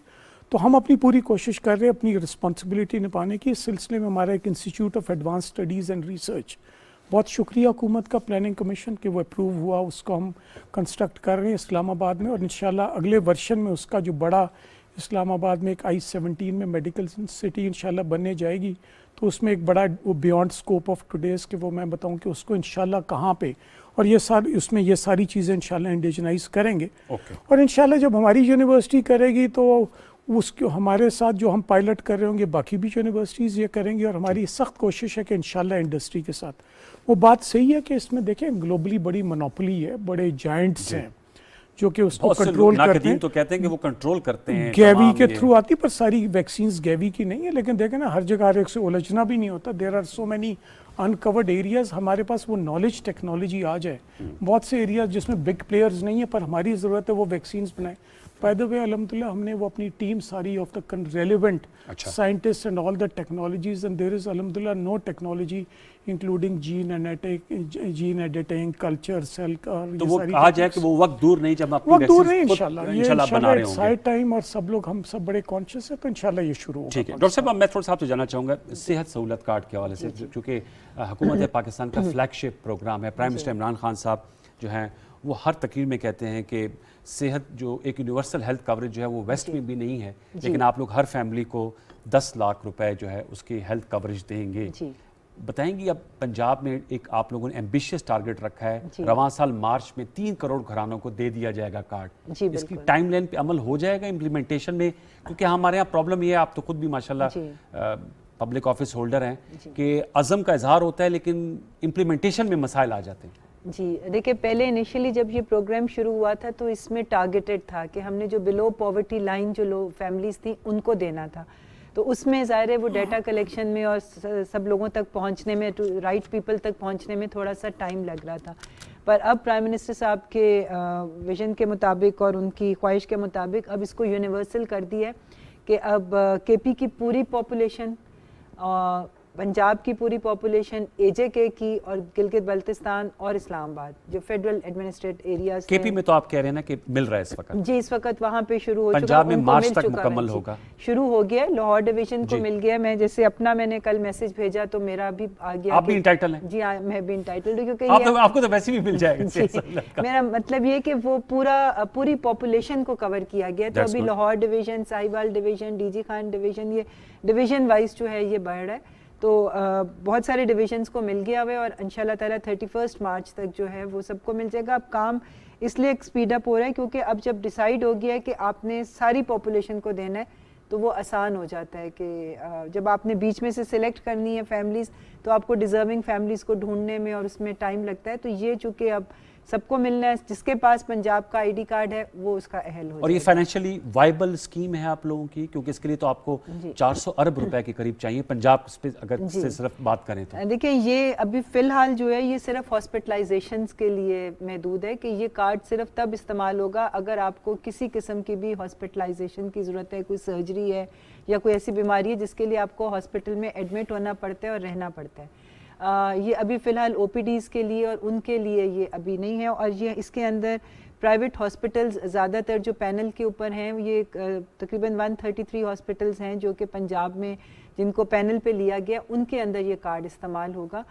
तो हम अपनी पूरी कोशिश कर रहे हैं अपनी रिस्पॉन्सिबिलिटी निभाने की इस सिलसिले में हमारा एक institute of advance studies and research बहुत शुक्रिया हुकूमत का प्लानिंग कमीशन कि वो अप्रूव हुआ उसको हम कंस्ट्रक्ट कर रहे हैं इस्लामाबाद में और इन अगले वर्षन में उसका जो बड़ा इस्लामाबाद में एक आई सेवनटीन में मेडिकल सिटी इन बनने जाएगी तो उसमें एक बड़ा वो बियॉन्ड स्कोप ऑफ टूडेज के वो मैं बताऊं कि उसको इन कहाँ पे और ये सारी उसमें ये सारी चीज़ें इन इंडिजनाइज करेंगे okay. और इन जब हमारी यूनिवर्सिटी करेगी तो उसके हमारे साथ जो हम पायलट कर रहे होंगे बाकी भी यूनिवर्सिटीज़ ये करेंगी और हमारी सख्त कोशिश है कि इन इंडस्ट्री के साथ वो बात सही है कि इसमें देखें ग्लोबली बड़ी मनोपली है बड़े जॉइंट्स हैं जो कि उसको कंट्रोल करते हैं तो कहते हैं कि वो कंट्रोल करते हैं गैवी के थ्रू आती पर सारी वैक्सीन गैवी की नहीं है लेकिन देखें ना हर जगह एक से उलझना भी नहीं होता there are so many uncovered areas हमारे पास वो नॉलेज टेक्नोलॉजी आ जाए बहुत से एरियाज जिसमें बिग प्लेयर्स नहीं है पर हमारी ज़रूरत है वो वैक्सीन बनाए बाय वे अलहमदिल्ला हमने वो अपनी टीम सारी of the relevant scientist and all the technologies and there is अलहमदिल्ला no technology including genetic gene editing culture cell तो वो आज है कि वो वक्त दूर नहीं जब आप वक्त दूर नहीं इंशाल्लाह ये इंशाल्लाह साइड टाइम और सब लोग हम सब बड़े कॉन्शियस है तो इंशाल्लाह ये शुरू होगा ठीक है डॉक्टर साहब मैं थोड़ा सा से जानना चाहूँगा सेहत सहूलत कार्ड के हवाले से क्योंकि हुकूमत है पाकिस्तान का फ्लैगशिप प्रोग्राम है प्राइम मिनिस्टर इमरान खान साहब जो हैं वो हर तकरीर में कहते हैं कि सेहत जो एक यूनिवर्सल हेल्थ कवरेज जो है वो वेस्ट में भी नहीं है लेकिन आप लोग हर फैमिली को दस लाख रुपए जो है उसकी हेल्थ कवरेज देंगे बताएंगी अब पंजाब में एक आप लोगों ने एम्बिशियस टारगेट रखा है रवा साल मार्च में तीन करोड़ घरानों को दे दिया जाएगा कार्ड इसकी टाइम लाइन पे अमल हो जाएगा इम्प्लीमेंटेशन में क्योंकि हमारे यहाँ प्रॉब्लम ये है आप तो खुद भी माशाल्लाह पब्लिक ऑफिस होल्डर हैं कि अज़म का इजहार होता है लेकिन इम्प्लीमेंटेशन में मसाइल आ जाते हैं जी देखिए पहले इनिशियली जब ये प्रोग्राम शुरू हुआ था तो इसमें टारगेटेड था कि हमने जो बिलो पॉवर्टी लाइन जो लोग फैमिलीज थी उनको देना था तो उसमें ज़ाहिर है वो डेटा हाँ। कलेक्शन में और सब लोगों तक पहुंचने में टू राइट पीपल तक पहुंचने में थोड़ा सा टाइम लग रहा था पर अब प्राइम मिनिस्टर साहब के विजन के मुताबिक और उनकी ख्वाहिश के मुताबिक अब इसको यूनिवर्सल कर दिया है कि अब के पी की पूरी पॉपुलेशन पंजाब की पूरी पॉपुलेशन एजे के की और गिलगित बल्तिस्तान और इस्लामाबाद जो फेडरल एडमिनिस्ट्रेट एरिया केपी में तो आप कह रहे हैं ना कि मिल रहा है इस वक्त जी इस वक्त वहाँ पे शुरू हो पंजाब में मार्च तक मुकम्मल होगा शुरू हो गया लाहौर डिवीजन को मिल गया मैं जैसे अपना मैंने कल मैसेज भेजा तो मेरा भी आ गया आप भी इंटाइटल हैं जी हाँ, मैं भी इंटाइटल क्योंकि तो- आपको तो वैसे भी मिल जाएगा मेरा मतलब ये की वो पूरा पूरी पॉपुलेशन को कवर किया गया तो अभी Lahore division Sahiwal division DG Khan division ये डिवीजन वाइज जो है ये बढ़ रहा है तो आ, बहुत सारे डिविजन्स को मिल गया हुआ और इन तला थर्टी फर्स्ट मार्च तक जो है वो सबको मिल जाएगा अब काम इसलिए स्पीडअप हो रहा है क्योंकि अब जब डिसाइड हो गया है कि आपने सारी पॉपुलेशन को देना है तो वो आसान हो जाता है कि जब आपने बीच में से सिलेक्ट करनी है फैमिलीज़ तो आपको डिज़र्विंग फैमिलीज़ को ढूंढने में और उसमें टाइम लगता है तो ये चूँकि अब सबको मिलना है जिसके पास पंजाब का आईडी कार्ड है वो उसका अहल हो और ये फाइनेंशियली वाइबल स्कीम है आप लोगों की क्योंकि इसके लिए तो आपको 400 अरब रुपए के करीब चाहिए पंजाब पे अगर से सिर्फ बात करें तो देखिए ये अभी फिलहाल जो है ये सिर्फ हॉस्पिटलाइजेशन के लिए महदूद है कि ये कार्ड सिर्फ तब इस्तेमाल होगा अगर आपको किसी किस्म की भी हॉस्पिटलाइजेशन की ज़रूरत है कोई सर्जरी है या कोई ऐसी बीमारी है जिसके लिए आपको हॉस्पिटल में एडमिट होना पड़ता है और रहना पड़ता है ये अभी फ़िलहाल ओ के लिए और उनके लिए ये अभी नहीं है और ये इसके अंदर प्राइवेट हॉस्पिटल्स ज़्यादातर जो पैनल के ऊपर हैं ये तकरीबन 133 हॉस्पिटल्स हैं जो कि पंजाब में जिनको पैनल पे लिया गया उनके अंदर ये कार्ड इस्तेमाल होगा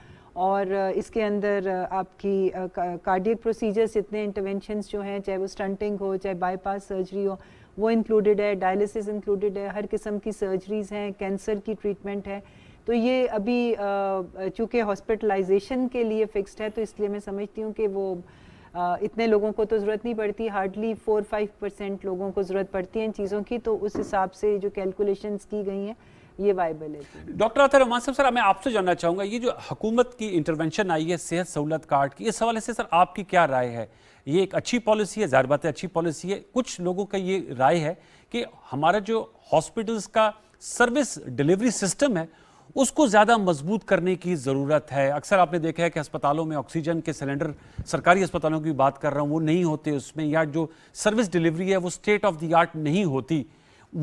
और इसके अंदर आपकी कार्डियक प्रोसीजर्स इतने इंटरवेंशंस जो हैं चाहे वो स्टंटिंग हो चाहे बाईपास सर्जरी हो वो इंक्लूडेड है डायलिसिस इंक्लूडेड है हर किस्म की सर्जरीज़ हैं कैंसर की ट्रीटमेंट है तो ये अभी चूँकि हॉस्पिटलाइजेशन के लिए फिक्स्ड है तो इसलिए मैं समझती हूँ कि वो इतने लोगों को तो ज़रूरत नहीं पड़ती हार्डली फोर फाइव परसेंट लोगों को ज़रूरत पड़ती है इन चीज़ों की तो उस हिसाब से जो कैलकुलेशन की गई हैं ये वाइबल है डॉक्टर अतर रमान साहब सर मैं आपसे जानना चाहूँगा ये जो हुकूमत की इंटरवेंशन आई है सेहत सहूलत कार्ड की इस हवाले से सर आपकी क्या राय है ये एक अच्छी पॉलिसी है ज़ाहिर बात है अच्छी पॉलिसी है कुछ लोगों का ये राय है कि हमारा जो हॉस्पिटल्स का सर्विस डिलीवरी सिस्टम है उसको ज़्यादा मजबूत करने की ज़रूरत है अक्सर आपने देखा है कि अस्पतालों में ऑक्सीजन के सिलेंडर सरकारी अस्पतालों की बात कर रहा हूँ वो नहीं होते उसमें या जो सर्विस डिलीवरी है वो स्टेट ऑफ द आर्ट नहीं होती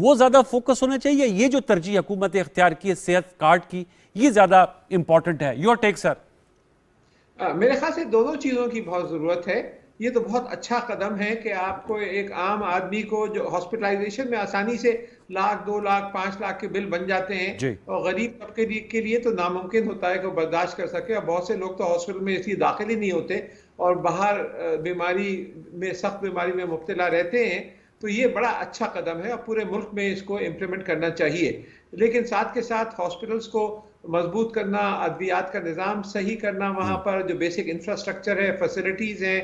वो ज़्यादा फोकस होना चाहिए ये जो तरजीह हुकूमत इख्तियार की है सेहत कार्ड की ये ज़्यादा इंपॉर्टेंट है योर टेक सर मेरे ख्याल से दोनों चीज़ों की बहुत ज़रूरत है ये तो बहुत अच्छा कदम है कि आपको एक आम आदमी को जो हॉस्पिटलाइजेशन में आसानी से लाख दो लाख पाँच लाख के बिल बन जाते हैं और गरीब तबके के लिए तो नामुमकिन होता है कि बर्दाश्त कर सके और बहुत से लोग तो हॉस्पिटल में इसलिए दाखिल ही नहीं होते और बाहर बीमारी में सख्त बीमारी में मुबतला रहते हैं तो ये बड़ा अच्छा कदम है और पूरे मुल्क में इसको इम्प्लीमेंट करना चाहिए लेकिन साथ के साथ हॉस्पिटल्स को मजबूत करना अद्वियात का निज़ाम सही करना वहाँ पर जो बेसिक इंफ्रास्ट्रक्चर है फैसिलिटीज़ हैं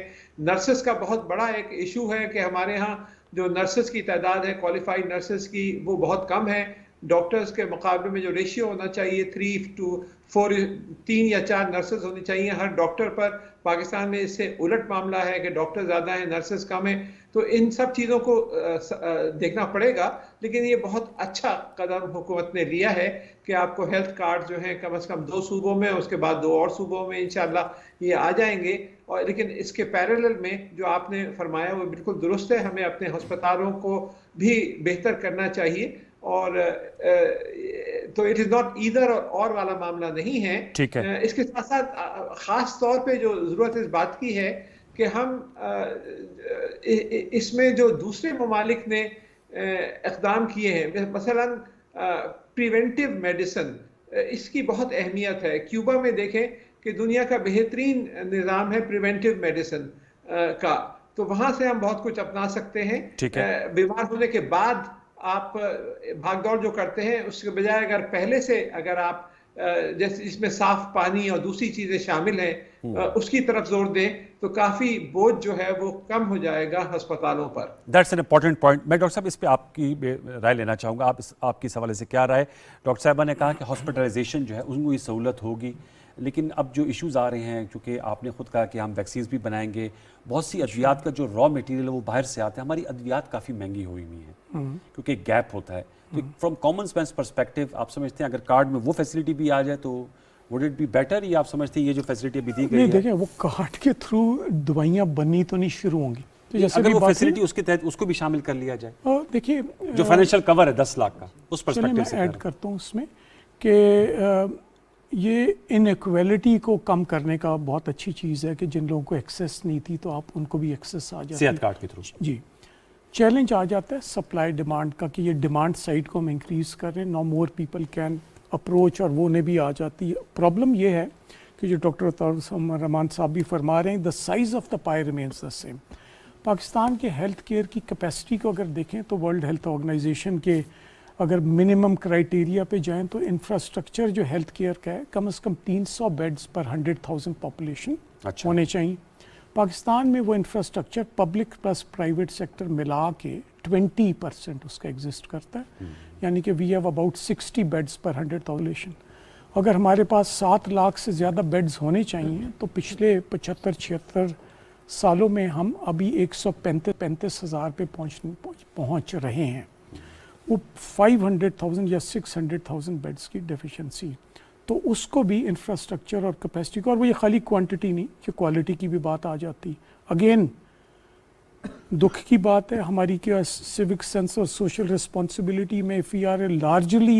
नर्सेस का बहुत बड़ा एक इशू है कि हमारे यहाँ जो नर्सेस की तादाद है क्वालिफाइड नर्सेस की वो बहुत कम है डॉक्टर्स के मुकाबले में जो रेशियो होना चाहिए थ्री टू फोर तीन या चार नर्सेज होनी चाहिए हर डॉक्टर पर पाकिस्तान में इससे उलट मामला है कि डॉक्टर ज़्यादा हैं नर्सेज कम हैं तो इन सब चीज़ों को देखना पड़ेगा लेकिन ये बहुत अच्छा कदम हुकूमत ने लिया है कि आपको हेल्थ कार्ड जो हैं कम अज़ कम दो सूबों में उसके बाद दो और सूबों में इन ये आ जाएंगे और लेकिन इसके पैरल में जो आपने फरमाया वो बिल्कुल दुरुस्त है हमें अपने हस्पतालों को भी बेहतर करना चाहिए और तो इट इज नॉट इधर और वाला मामला नहीं है ठीक है इसके साथ साथ खास तौर पे जो जरूरत इस बात की है कि हम इसमें जो दूसरे ममालिक ने इकदाम किए हैं मसलन प्रिवेंटिव मेडिसन इसकी बहुत अहमियत है क्यूबा में देखें कि दुनिया का बेहतरीन निज़ाम है प्रिवेंटिव मेडिसन का तो वहाँ से हम बहुत कुछ अपना सकते हैं बीमार होने के बाद आप भागदौड़ जो करते हैं उसके बजाय अगर पहले से अगर आप जैसे इसमें साफ पानी और दूसरी चीजें शामिल हैं हम्म। उसकी तरफ जोर दें तो काफी बोझ जो है वो कम हो जाएगा अस्पतालों पर दैट्स एन इंपॉर्टेंट पॉइंट मैं डॉक्टर साहब इस पर आपकी राय लेना चाहूंगा आप इस आपकी सवाल से क्या राय डॉक्टर साहबा ने कहा कि हॉस्पिटलाइजेशन जो है उनको ये सहूलत होगी लेकिन अब जो इश्यूज़ आ रहे हैं क्योंकि आपने खुद कहा कि हम वैक्सीन भी बनाएंगे बहुत सी अद्वियात का जो रॉ मटेरियल है वो बाहर से आता है हमारी अद्वियात काफ़ी महंगी हुई हुई है हम्म। क्योंकि गैप होता है तो फ्रॉम कॉमन सेंस परस्पेक्टिव आप समझते हैं अगर कार्ड में वो फैसिलिटी भी आ जाए तो वुड इट बी बेटर या आप समझते हैं ये जो फैसिलिटी अभी दी गई है देखें वो कार्ड के थ्रू दवाइयाँ बननी तो नहीं शुरू होंगी तो जैसे अगर वो फैसिलिटी उसके तहत उसको भी शामिल कर लिया जाए देखिए जो फाइनेंशियल कवर है दस लाख का उस परस्पेक्टिव से ऐड करता हूँ उसमें कि ये इनक्वलिटी को कम करने का बहुत अच्छी चीज़ है कि जिन लोगों को एक्सेस नहीं थी तो आप उनको भी एक्सेस आ जाए सेहत कार्ड के थ्रू जी चैलेंज आ जाता है सप्लाई डिमांड का कि ये डिमांड साइड को हम इंक्रीज़ करें no more people can approach और वो ने भी आ जाती है प्रॉब्लम ये है कि जो डॉक्टर रमान साहब भी फरमा रहे हैं the size of the pie remains the same Pakistan के हेल्थ केयर की कैपेसिटी को अगर देखें तो वर्ल्ड हेल्थ ऑर्गेनाइजेशन के अगर मिनिमम क्राइटेरिया पे जाएं तो इंफ्रास्ट्रक्चर जो हेल्थ केयर का है कम से कम 300 बेड्स पर 100,000 पॉपुलेशन अच्छा। होने चाहिए पाकिस्तान में वो infrastructure public plus private sector मिला के 20 परसेंट उसका एग्जिस्ट करता है हम्म। यानी कि we have about 60 beds per hundred population अगर हमारे पास सात लाख से ज़्यादा बेड्स होने चाहिए तो पिछले पचहत्तर छिहत्तर सालों में हम अभी एक सौ पैंतीस पैंतीस हज़ार पे पहुँच पहुँच रहे हैं वो थाउजेंड या सिक्स हंड्रेड थाउजेंड बेड्स की डेफिशिएंसी तो उसको भी इंफ्रास्ट्रक्चर और कैपेसिटी को और वो ये खाली क्वांटिटी नहीं कि क्वालिटी की भी बात आ जाती अगेन दुख की बात है हमारी क्या सिविक सेंस और सोशल रिस्पॉन्सिबिलिटी में if you are a largely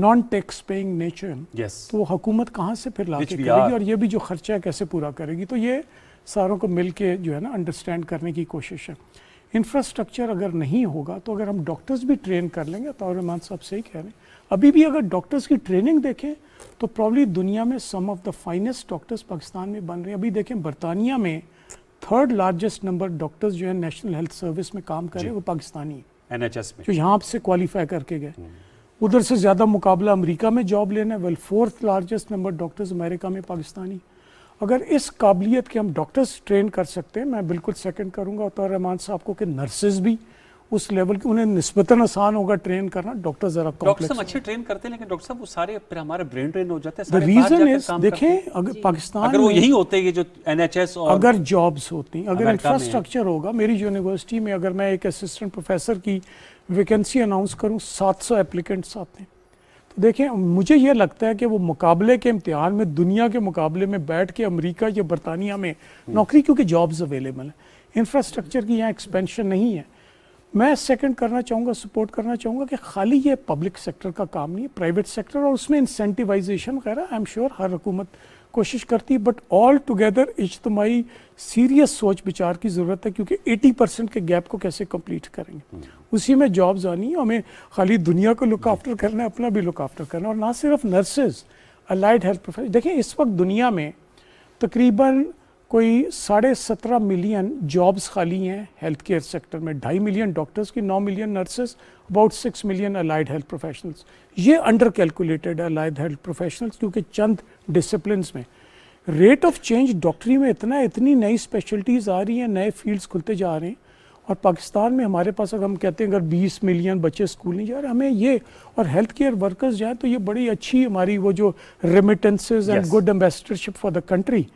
non tax paying nature तो हुकूमत कहाँ से फिर ला करेगी और ये भी जो खर्चा है कैसे पूरा करेगी तो ये सारों को मिल के जो है ना अंडरस्टैंड करने की कोशिश है इंफ्रास्ट्रक्चर अगर नहीं होगा तो अगर हम डॉक्टर्स भी ट्रेन कर लेंगे तो रहमान साहब सही कह रहे हैं अभी भी अगर डॉक्टर्स की ट्रेनिंग देखें तो प्रॉब्ली दुनिया में some of the finest doctors Pakistan में बन रहे हैं अभी देखें बरतानिया में थर्ड लार्जेस्ट नंबर डॉक्टर्स जो है नेशनल हेल्थ सर्विस में काम कर रहे हैं वो पाकिस्तानी एन एच एस में जो यहाँ से क्वालिफाई करके गए हम्म। उधर से ज़्यादा मुकाबला अमेरिका में जॉब लेना है well fourth largest number doctors America में पाकिस्तानी अगर इस काबिलियत के हम डॉक्टर्स ट्रेन कर सकते हैं मैं बिल्कुल सेकंड करूंगा तो रहमान साहब को कि नर्सेज भी उस लेवल की उन्हें निस्बतन आसान होगा ट्रेन करना डॉक्टर जरा डॉक्टर अच्छे ट्रेन करते हैं लेकिन डॉक्टर साहब वो सारे फिर हमारे ब्रेन ट्रेन हो जाते हैं रीजन इज देखें अगर पाकिस्तान अगर वो यही होते हैं जो एनएचएस और अगर जॉब्स होती अगर इंफ्रास्ट्रक्चर होगा मेरी यूनिवर्सिटी में अगर मैं एक असिस्टेंट प्रोफेसर की वैकेंसी अनाउंस करूँ सात सौ एप्लीकेंट्स आते हैं देखें मुझे ये लगता है कि वो मुकाबले के इम्तहान में दुनिया के मुकाबले में बैठ के अमरीका या बरतानिया में हम्म। नौकरी क्योंकि जॉब्स अवेलेबल हैं इंफ्रास्ट्रक्चर की यहाँ एक्सपेंशन नहीं है मैं सेकंड करना चाहूँगा सपोर्ट करना चाहूँगा कि खाली ये पब्लिक सेक्टर का काम नहीं है प्राइवेट सेक्टर और उसमें इंसेंटिवाइजेशन वगैरह आई एम श्योर हर हुकूमत कोशिश करती बट ऑल टुगेदर इजतमाही सीरियस सोच विचार की ज़रूरत है क्योंकि 80 परसेंट के गैप को कैसे कंप्लीट करेंगे हम्म। उसी में जॉब्स आनी है हमें खाली दुनिया को लुक आफ्टर हम्म। करना है अपना भी लुक आफ्टर करना और ना सिर्फ नर्सेज अलाइड हेल्थ प्रोफेशन देखें इस वक्त दुनिया में तकरीबन कोई साढ़े सत्रह मिलियन जॉब्स खाली हैं हेल्थ केयर सेक्टर में ढाई मिलियन डॉक्टर्स की नौ million nurses about six million allied health professionals ये under calculated allied health professionals क्योंकि चंद डिसिप्लिन में रेट ऑफ चेंज डॉक्टरी में इतना इतनी नई स्पेशलिटीज़ आ रही हैं नए फील्ड्स खुलते जा रहे हैं और पाकिस्तान में हमारे पास अगर हम कहते हैं अगर 20 मिलियन बच्चे स्कूल नहीं जा रहे हमें ये और हेल्थ केयर वर्कर्स जाएँ तो ये बड़ी अच्छी हमारी वो जो remittances and good ambassadorship for the country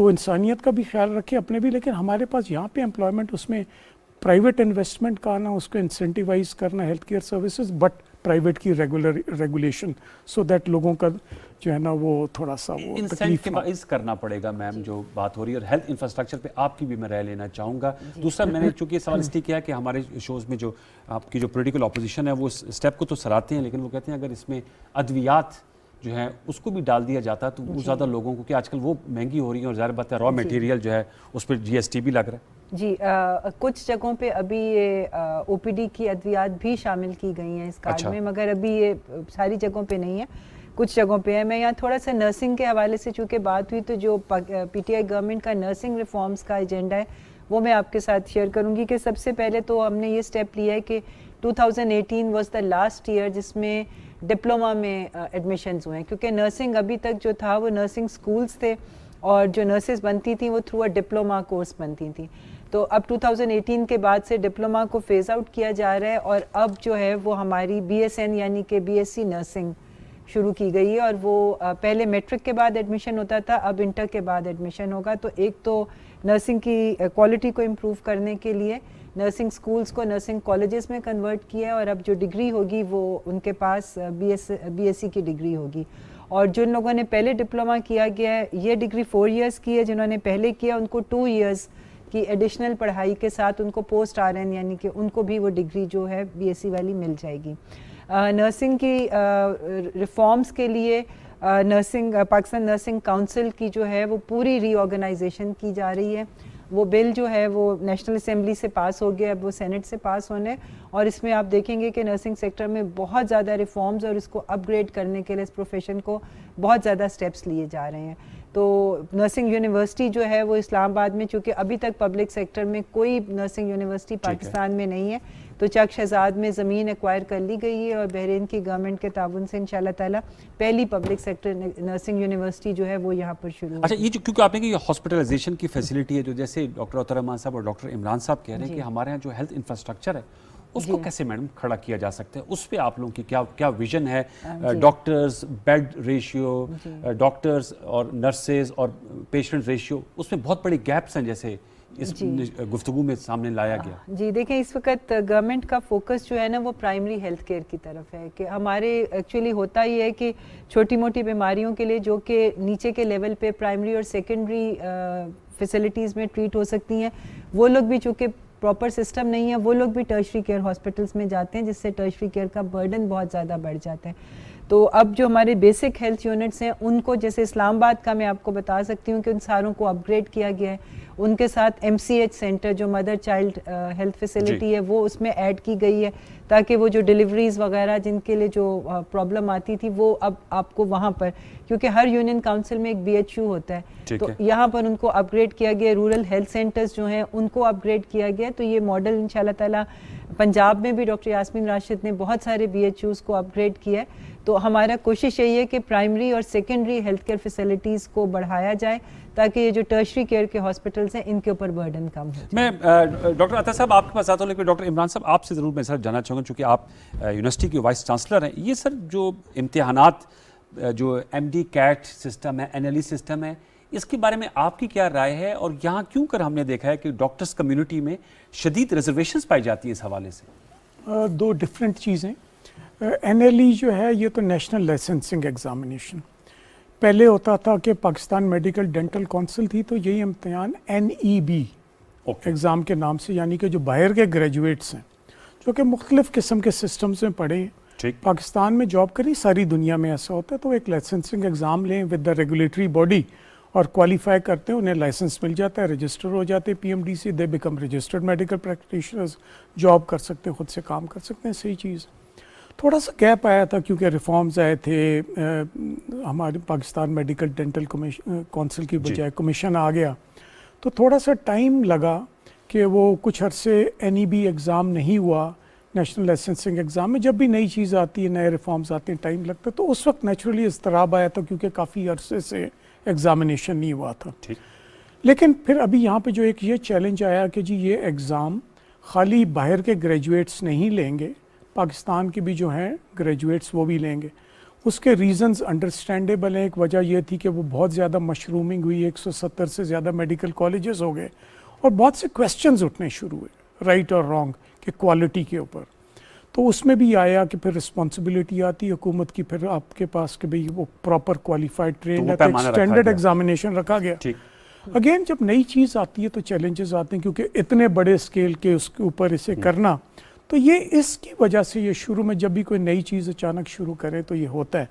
तो इंसानियत का भी ख्याल रखें अपने भी लेकिन हमारे पास यहाँ पे एम्प्लॉयमेंट उसमें प्राइवेट इन्वेस्टमेंट का आना उसको इंसेंटिवाइज करना health care services but private की रेगुलर रेगुलेशन सो दैट लोगों का जो है ना वो थोड़ा सा वो इंसेंटिवाइज करना पड़ेगा मैम जो बात हो रही है और हेल्थ इंफ्रास्ट्रक्चर पे आपकी भी मैं राय लेना चाहूँगा दूसरा मैंने चूंकि सवाल इसलिए किया कि हमारे शोज में जो आपकी जो पोलिटिकल अपोजिशन है वो स्टेप को तो सराहते हैं लेकिन वो कहते हैं अगर इसमें अद्वियात जो है उसको भी डाल दिया जाता तो वो ज़्यादा लोगों को कि आजकल वो महंगी हो रही है और ज़्यादा बात है रॉ मटेरियल जो है उस पर जीएसटी भी लग रहा है जी आ, कुछ जगहों पे अभी ये ओ की अद्वियात भी शामिल की गई हैं इस कार्ड अच्छा। में मगर अभी ये सारी जगहों पे नहीं है कुछ जगहों पे है मैं यहाँ थोड़ा सा नर्सिंग के हवाले से चूँकि बात हुई तो जो पीटीआई गवर्नमेंट का नर्सिंग रिफॉर्म्स का एजेंडा है वो मैं आपके साथ शेयर करूँगी कि सबसे पहले तो हमने ये स्टेप लिया है कि two thousand the last year जिसमें डिप्लोमा में एडमिशन्स हुए हैं क्योंकि नर्सिंग अभी तक जो था वो नर्सिंग स्कूल्स थे और जो नर्सेज बनती थी वो थ्रू अ डिप्लोमा कोर्स बनती थी तो अब 2018 के बाद से डिप्लोमा को फेज़ आउट किया जा रहा है और अब जो है वो हमारी बी यानी कि बी नर्सिंग शुरू की गई है और वो पहले मेट्रिक के बाद एडमिशन होता था अब इंटर के बाद एडमिशन होगा तो एक तो नर्सिंग की क्वालिटी को इम्प्रूव करने के लिए नर्सिंग स्कूल्स को नर्सिंग कॉलेजेस में कन्वर्ट किया है और अब जो डिग्री होगी वो उनके पास बी एस e की डिग्री होगी और जिन लोगों ने पहले डिप्लोमा किया गया है ये डिग्री फोर इयर्स की है जिन्होंने पहले किया उनको टू इयर्स की एडिशनल पढ़ाई के साथ उनको पोस्ट आर यानी कि उनको भी वो डिग्री जो है बी e वाली मिल जाएगी नर्सिंग की रिफॉर्म्स के लिए नर्सिंग पाकिस्तान नर्सिंग काउंसिल की जो है वो पूरी रीऑर्गेनाइजेशन की जा रही है वो बिल जो है वो नेशनल असम्बली से पास हो गया अब वो सेनेट से पास होने और इसमें आप देखेंगे कि नर्सिंग सेक्टर में बहुत ज़्यादा रिफॉर्म्स और इसको अपग्रेड करने के लिए इस प्रोफेशन को बहुत ज़्यादा स्टेप्स लिए जा रहे हैं तो नर्सिंग यूनिवर्सिटी जो है वो इस्लामाबाद में चूँकि अभी तक पब्लिक सेक्टर में कोई नर्सिंग यूनिवर्सिटी पाकिस्तान में नहीं है तो चक शहजाद में ज़मीन एक्वायर कर ली गई है और बहरीन की गवर्नमेंट के ताउन से इन ताला पहली पब्लिक सेक्टर नर्सिंग यूनिवर्सिटी जो है वो यहाँ पर शुरू अच्छा ये जो क्योंकि आपने की हॉस्पिटलाइजेशन की फैसिलिटी है जो जैसे डॉक्टर अतरमान साहब और डॉक्टर इमरान साहब कह रहे हैं कि हमारे यहाँ जो हेल्थ इंफ्रास्ट्रक्चर है उसको कैसे मैडम खड़ा किया जा सकता है उस पर आप लोगों की क्या क्या विजन है डॉक्टर्स बेड रेशियो डॉक्टर्स और नर्सेज और पेशेंट रेशियो उसमें बहुत बड़ी गैप्स हैं जैसे इस गुफ्तु में सामने लाया गया हाँ, जी देखें इस वक्त गवर्नमेंट का फोकस जो है ना वो प्राइमरी हेल्थ केयर की तरफ है कि हमारे एक्चुअली होता ही है कि छोटी मोटी बीमारियों के लिए जो कि नीचे के लेवल पे प्राइमरी और सेकेंडरी फैसिलिटीज़ में ट्रीट हो सकती हैं वो लोग भी चूँकि प्रॉपर सिस्टम नहीं है वो लोग भी टर्शरी केयर हॉस्पिटल्स में जाते हैं जिससे टर्शरी केयर का बर्डन बहुत ज़्यादा बढ़ जाता है तो अब जो हमारे बेसिक हेल्थ यूनिट्स हैं उनको जैसे इस्लामाबाद का मैं आपको बता सकती हूँ कि उन सारों को अपग्रेड किया गया है उनके साथ एम सेंटर जो मदर चाइल्ड हेल्थ फैसिलिटी है वो उसमें ऐड की गई है ताकि वो जो डिलीवरीज वगैरह जिनके लिए जो प्रॉब्लम uh, आती थी वो अब आपको वहाँ पर क्योंकि हर यूनियन काउंसिल में एक बीएचयू होता है तो यहाँ पर उनको अपग्रेड किया गया रूरल हेल्थ सेंटर्स जो हैं उनको अपग्रेड किया गया तो ये मॉडल इन ताला पंजाब में भी डॉक्टर यासमिन राशिद ने बहुत सारे बी को अपग्रेड किया है तो हमारा कोशिश यही है कि प्राइमरी और सेकेंडरी हेल्थ केयर फैसिलिटीज़ को बढ़ाया जाए ताकि ये जो टर्शरी केयर के हॉस्पिटल्स हैं इनके ऊपर बर्डन कम हो मैं डॉक्टर अतः साहब आपके पास आता हूँ लेकिन डॉक्टर इमरान साहब आपसे ज़रूर मैं सर जानना चाहूँगा चूँकि आप यूनिवर्सिटी के वाइस चांसलर हैं ये सर जो इम्तहान जो एम कैट सिस्टम है एन सिस्टम e है इसके बारे में आपकी क्या राय है और यहाँ क्यों कर हमने देखा है कि डॉक्टर्स कम्युनिटी में शदीद रिजर्वेशन पाई जाती है इस हवाले से दो डिफरेंट चीज़ें एन एल ई जो है ये तो नेशनल लाइसेंसिंग एग्ज़ामिनेशन पहले होता था कि पाकिस्तान मेडिकल डेंटल काउंसिल थी तो यही इम्तहान N E e B exam के नाम से यानी कि जो बाहर के ग्रेजुएट्स हैं जो कि मुख्तलिफ़ किस्म के सिस्टम्स में पढ़े ठीक पाकिस्तान में जॉब करी सारी दुनिया में ऐसा होता है तो एक लाइसेंसिंग एग्ज़ाम लें विद द रेगुलेटरी बॉडी और क्वालिफाई करते हैं उन्हें लाइसेंस मिल जाता है रजिस्टर हो जाते हैं PMDC they become registered medical practitioners job कर सकते हैं खुद से काम कर सकते हैं सही चीज़ है थोड़ा सा गैप आया था क्योंकि रिफॉर्म्स आए थे आ, हमारे पाकिस्तान मेडिकल डेंटल काउंसिल की बजाय कमीशन आ गया तो थोड़ा सा टाइम लगा कि वो कुछ अरसे एन बी एग्ज़ाम नहीं हुआ नेशनल लाइसेंसिंग एग्ज़ाम में जब भी नई चीज़ आती है नए रिफॉर्म्स आते हैं टाइम लगता है तो उस वक्त नेचुरली इसतराब आया था क्योंकि काफ़ी अरसे से एग्ज़ामिनेशन नहीं हुआ था लेकिन फिर अभी यहाँ पे जो एक ये चैलेंज आया कि जी ये एग्ज़ाम खाली बाहर के ग्रेजुएट्स नहीं लेंगे पाकिस्तान के भी जो हैं ग्रेजुएट्स वो भी लेंगे उसके रीजंस अंडरस्टैंडेबल हैं एक वजह यह थी कि वो बहुत ज़्यादा मशरूमिंग हुई 170 से ज़्यादा मेडिकल कॉलेजेस हो गए और बहुत से क्वेश्चन उठने शुरू हुए राइट और रॉन्ग के क्वालिटी के ऊपर तो उसमें भी आया कि फिर रिस्पॉन्सिबिलिटी आती हुकूमत की फिर आपके पास कि भाई वो प्रॉपर क्वालिफाइड ट्रेन तो स्टैंडर्ड तो एग्जामिनेशन रखा गया अगेन जब नई चीज़ आती है तो चैलेंजेस आते हैं क्योंकि इतने बड़े स्केल के उसके ऊपर इसे हम्म। करना तो ये इसकी वजह से ये शुरू में जब भी कोई नई चीज़ अचानक शुरू करें तो ये होता है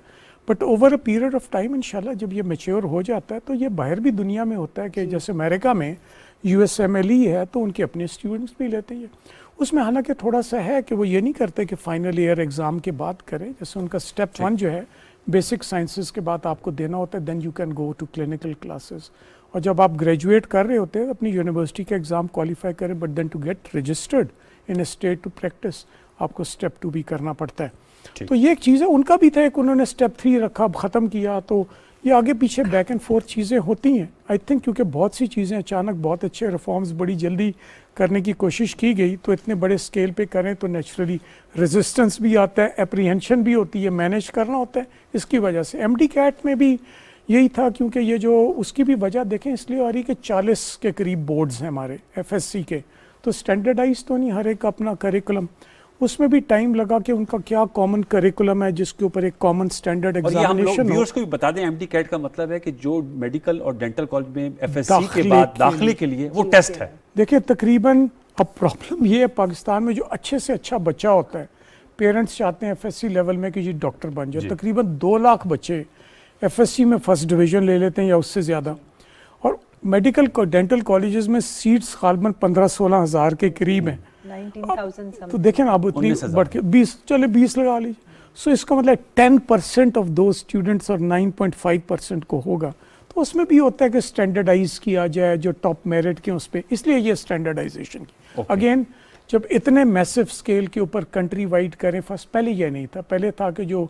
but over a period of time in जब ये मेच्योर हो जाता है तो ये बाहर भी दुनिया में होता है कि जैसे अमेरिका में U S M L E है तो उनके अपने स्टूडेंट्स भी लेते हैं उसमें हालांकि थोड़ा सा है कि वो ये नहीं करते कि फाइनल ईयर एग्ज़ाम के बाद करें जैसे उनका स्टेप वन जो है बेसिक साइंसेस के बाद आपको देना होता है then you can go to clinical classes और जब आप ग्रेजुएट कर रहे होते हैं अपनी यूनिवर्सिटी के एग्ज़ाम क्वालिफाई करें but then to get registered in state to practise आपको स्टेप टू भी करना पड़ता है तो ये एक चीज़ है उनका भी था एक उन्होंने स्टेप थ्री रखा ख़त्म किया तो ये आगे पीछे बैक एंड फोर्थ चीज़ें होती हैं आई थिंक क्योंकि बहुत सी चीज़ें अचानक बहुत अच्छे रिफॉर्म्स बड़ी जल्दी करने की कोशिश की गई तो इतने बड़े स्केल पे करें तो नेचुरली रेजिस्टेंस भी आता है अप्रीहेंशन भी होती है मैनेज करना होता है इसकी वजह से एम कैट में भी यही था क्योंकि ये जो उसकी भी वजह देखें इसलिए आ रही कि चालीस के करीब बोर्ड्स हैं हमारे एफ के तो स्टैंडर्डाइज तो नहीं हर एक अपना करिकुलम उसमें भी टाइम लगा कि उनका क्या कॉमन करिकुलम है जिसके ऊपर एक कॉमन स्टैंडर्ड एग्जामिनेशन व्यूअर्स को भी बता दें एमडी कैट का मतलब है कि जो मेडिकल और डेंटल कॉलेज में एफएससी के बाद दाखिले के लिए वो टेस्ट है देखिए तकरीबन अब प्रॉब्लम ये है पाकिस्तान में जो अच्छे से अच्छा बच्चा होता है पेरेंट्स चाहते हैं एफएससी लेवल में कि जी डॉक्टर बन जाए तकरीबन दो लाख बच्चे एफएससी में फर्स्ट डिवीजन ले लेते हैं या उससे ज़्यादा मेडिकल को, डेंटल कॉलेजेस में सीट्स गालबन पंद्रह सोलह हज़ार के करीब हैं तो देखें आप उतनी बढ़ के बीस चले बीस लगा लीजिए सो so, इसका मतलब टेन परसेंट ऑफ दो स्टूडेंट्स और नाइन पॉइंट फाइव परसेंट को होगा तो उसमें भी होता है कि स्टैंडर्डाइज किया जाए जो टॉप मेरिट के उस पर इसलिए ये स्टैंडर्डाइजेशन की अगेन okay. जब इतने मैसिव स्केल के ऊपर कंट्री वाइड करें फर्स्ट पहले यह नहीं था पहले था कि जो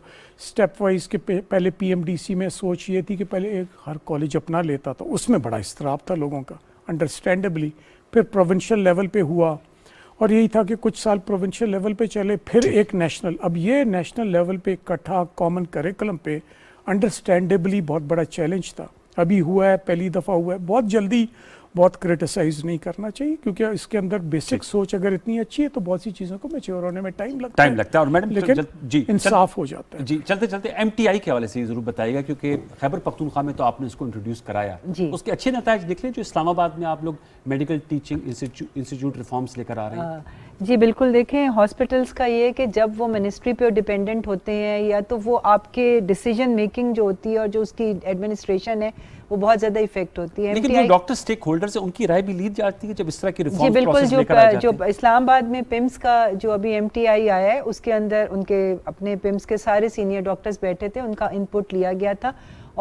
स्टेप वाइज के पहले पीएमडीसी में सोच ये थी कि पहले एक हर कॉलेज अपना लेता था उसमें बड़ा इसतराब था लोगों का अंडरस्टैंडेबली फिर प्रोविंशियल लेवल पे हुआ और यही था कि कुछ साल प्रोविंशियल लेवल पे चले फिर एक नेशनल अब ये नेशनल लेवल पे इकट्ठा कॉमन करिकुलम पे अंडरस्टैंडेबली बहुत बड़ा चैलेंज था अभी हुआ है पहली दफ़ा हुआ है बहुत जल्दी बहुत क्रिटिसाइज नहीं करना चाहिए क्योंकि इसके अंदर बेसिक सोच अगर इतनी अच्छी है तो बहुत सी चीज़ों को मेच्योर होने में टाइम लगता टाइम लगता है और मैडम तो लेकिन जी इंसाफ हो जाता है जी चलते चलते एम के हवाले से जरूर बताएगा क्योंकि खैबर पख्तूनखा में तो आपने इसको इंट्रोड्यूस कराया उसके अच्छे नतज देख लें जो इस्लामाबाद में आप लोग मेडिकल टीचिंग इंस्टीट्यूट रिफॉर्म्स लेकर आ रहे हैं जी बिल्कुल देखें हॉस्पिटल्स का ये है कि जब वो मिनिस्ट्री पे डिपेंडेंट होते हैं या तो वो आपके डिसीजन मेकिंग जो होती है और जो उसकी एडमिनिस्ट्रेशन है वो बहुत ज्यादा इफेक्ट होती है लेकिन डॉक्टर स्टेक होल्डर से उनकी राय भी ली जाती है जब इस तरह की रिफॉर्म जी बिल्कुल जो जो इस्लामाबाद में पिम्स का जो अभी एम आया है उसके अंदर उनके अपने पिम्स के सारे सीनियर डॉक्टर्स बैठे थे उनका इनपुट लिया गया था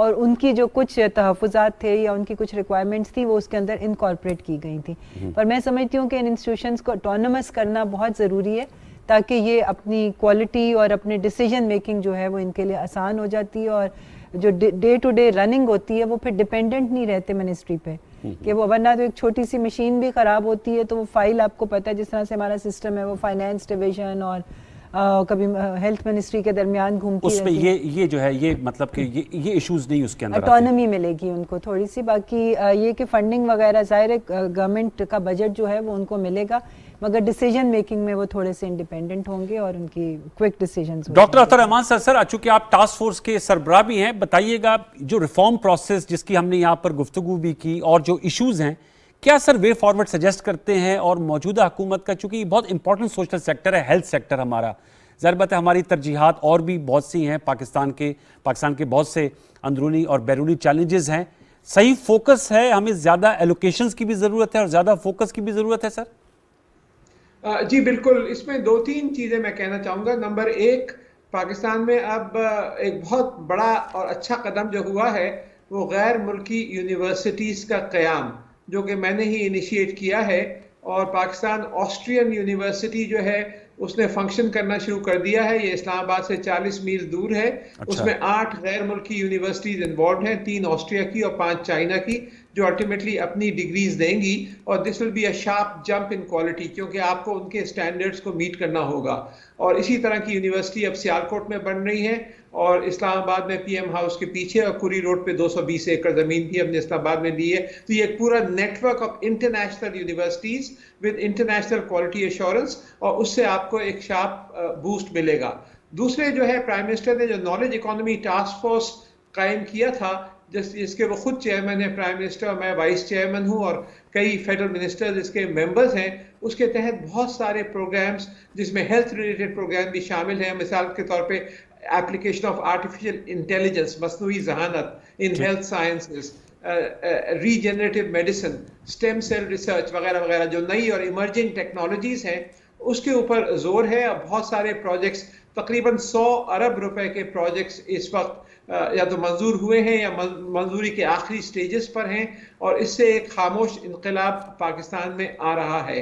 और उनकी जो कुछ तहफात थे या उनकी कुछ रिक्वायरमेंट्स थी वो उसके अंदर इनकॉर्पोरेट की गई थी हम्म। पर मैं समझती हूँ कि इन इंस्टीट्यूशन को ऑटोनमस करना बहुत ज़रूरी है ताकि ये अपनी क्वालिटी और अपने डिसीजन मेकिंग जो है वो इनके लिए आसान हो जाती है और जो डे टू डे रनिंग होती है वो फिर डिपेंडेंट नहीं रहते मिनिस्ट्री पे कि वो वरना तो एक छोटी सी मशीन भी ख़राब होती है तो वो फाइल आपको पता है जिस तरह से हमारा सिस्टम है वो फाइनेंस डिविजन और आ, कभी हेल्थ मिनिस्ट्री के दरमियान घूमती उस पे ये ये जो है ये मतलब कि ये ये इश्यूज नहीं उसके अंदर ऑटोनमी मिलेगी उनको थोड़ी सी बाकी ये कि फंडिंग वगैरह जाहिर गवर्नमेंट का बजट जो है वो उनको मिलेगा मगर डिसीजन मेकिंग में वो थोड़े से इंडिपेंडेंट होंगे और उनकी क्विक डिसीजन डॉक्टर अतर रहमान सर सर चूंकि आप टास्क फोर्स के सरबरा भी हैं बताइएगा जो रिफॉर्म प्रोसेस जिसकी हमने यहाँ पर गुफ्तु भी की और जो इशूज़ हैं क्या सर वे फॉरवर्ड सजेस्ट करते हैं और मौजूदा हुकूमत का चूंकि बहुत इंपॉर्टेंट सोशल सेक्टर है हेल्थ सेक्टर हमारा ज़रबत हमारी तरजीहत और भी बहुत सी हैं पाकिस्तान के पाकिस्तान के बहुत से अंदरूनी और बैरूनी चैलेंजेस हैं सही फोकस है हमें ज़्यादा एलोकेशंस की भी ज़रूरत है और ज़्यादा फोकस की भी ज़रूरत है सर जी बिल्कुल इसमें दो तीन चीज़ें मैं कहना चाहूँगा नंबर एक पाकिस्तान में अब एक बहुत बड़ा और अच्छा कदम जो हुआ है वो गैर मुल्की यूनिवर्सिटीज़ का क़्याम जो कि मैंने ही इनिशिएट किया है और पाकिस्तान ऑस्ट्रियन यूनिवर्सिटी जो है उसने फंक्शन करना शुरू कर दिया है ये इस्लामाबाद से 40 मील दूर है अच्छा। उसमें आठ गैर मुल्की यूनिवर्सिटीज़ इन्वॉल्व हैं तीन ऑस्ट्रिया की और पांच चाइना की जो अल्टीमेटली अपनी डिग्रीज देंगी और this will be a sharp jump in quality क्योंकि आपको उनके स्टैंडर्ड्स को मीट करना होगा और इसी तरह की यूनिवर्सिटी अब सियालकोट में बन रही है और इस्लामाबाद में पीएम हाउस के पीछे और कुरी रोड पे 220 एकड़ ज़मीन भी हमने इस्लामाबाद में ली है तो ये एक पूरा network of international universities with international quality assurance और उससे आपको एक शार्प बूस्ट मिलेगा दूसरे जो है प्राइम मिनिस्टर ने जो नॉलेज इकोनॉमी टास्क फोर्स कायम किया था जिस इसके वो खुद चेयरमैन है प्राइम मिनिस्टर और मैं वाइस चेयरमैन हूँ और कई फेडरल मिनिस्टर्स इसके मेंबर्स हैं उसके तहत बहुत सारे प्रोग्राम्स जिसमें हेल्थ रिलेटेड प्रोग्राम भी शामिल हैं मिसाल के तौर पे एप्लीकेशन ऑफ आर्टिफिशियल इंटेलिजेंस मसनू जहानत in health sciences regenerative medicine stem cell research वगैरह वगैरह जो नई और इमर्जिंग टेक्नोलॉजीज हैं उसके ऊपर जोर है और बहुत सारे प्रोजेक्ट्स तकरीबन 100 अरब रुपए के प्रोजेक्ट्स इस वक्त या तो मंजूर हुए हैं या मंजूरी के आखिरी स्टेजेस पर हैं और इससे एक खामोश इनकलाब पाकिस्तान में आ रहा है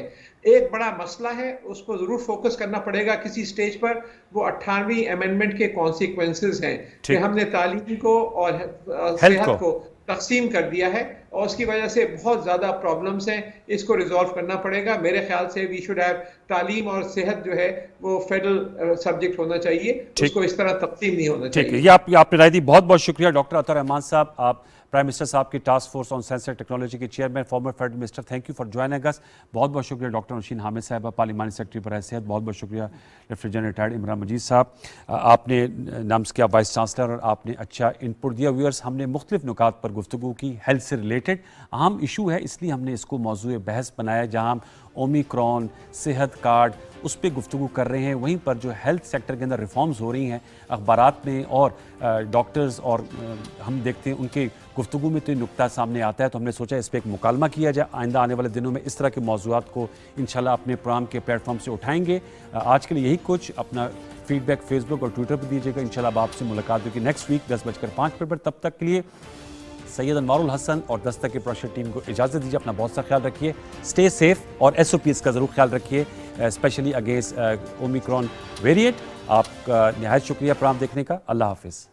एक बड़ा मसला है उसको ज़रूर फोकस करना पड़ेगा किसी स्टेज पर वो अट्ठारहवीं अमेंडमेंट के कॉन्सिक्वेंसेज हैं कि हमने तालीम को और सेहत को तकसीम कर दिया है और उसकी वजह से बहुत ज़्यादा प्रॉब्लम्स हैं इसको रिजॉल्व करना पड़ेगा मेरे ख्याल से वी शुड हैव तालीम और सेहत जो है वो फेडरल सब्जेक्ट uh, होना चाहिए उसको इस तरह तकसीम नहीं होना चाहिए ये आप आपने राय दी बहुत बहुत शुक्रिया डॉक्टर अतर रहमान साहब आप प्राइम मिनिस्टर साहब की task force on science and technology के chairman former federal minister thank you for joining us बहुत बहुत शुक्रिया डॉक्टर नशीन हामिद साहब पार्लिमानी सेक्रेटरी पर सेहत बहुत बहुत शुक्रिया lieutenant general retired Imran Majeed साहब आपने नाम्स किया वाइस चांसलर और आपने अच्छा इनपुट दिया व्यूअर्स हमने मुख्तलिफ नुकात पर गुफ्तु की हेल्थ से रिलेटेड रिलेटेड अहम इशू है इसलिए हमने इसको मौजू बहस बनाया जहाँ हम ओमिक्रॉन सेहत कार्ड उस पर गुफ्तु कर रहे हैं वहीं पर जो हेल्थ सेक्टर के अंदर रिफॉर्म्स हो रही हैं अखबार में और डॉक्टर्स और हम देखते हैं उनके गुफ्तु में तो नुकता सामने आता है तो हमने सोचा इस पर एक मुकालमा किया जाए आइंदा आने वाले दिनों में इस तरह के मौजूद को इन अपने प्रोग्राम के प्लेटफॉर्म से उठाएंगे आज के लिए यही कुछ अपना फीडबैक फेसबुक और ट्विटर पर दीजिएगा इन आपसे मुलाकात होगी नेक्स्ट वीक दस बजकर पाँच मिनट पर तब तक के लिए सैयद अनवारुल हसन और दस्तक प्रोशर टीम को इजाज़त दीजिए अपना बहुत सा ख्याल रखिए स्टे सेफ और एस ओ पी का ज़रूर ख्याल रखिए स्पेशली अगेंस्ट ओमिक्रॉन वेरियंट आपका नहायत शुक्रिया प्राम देखने का अल्लाह हाफिज़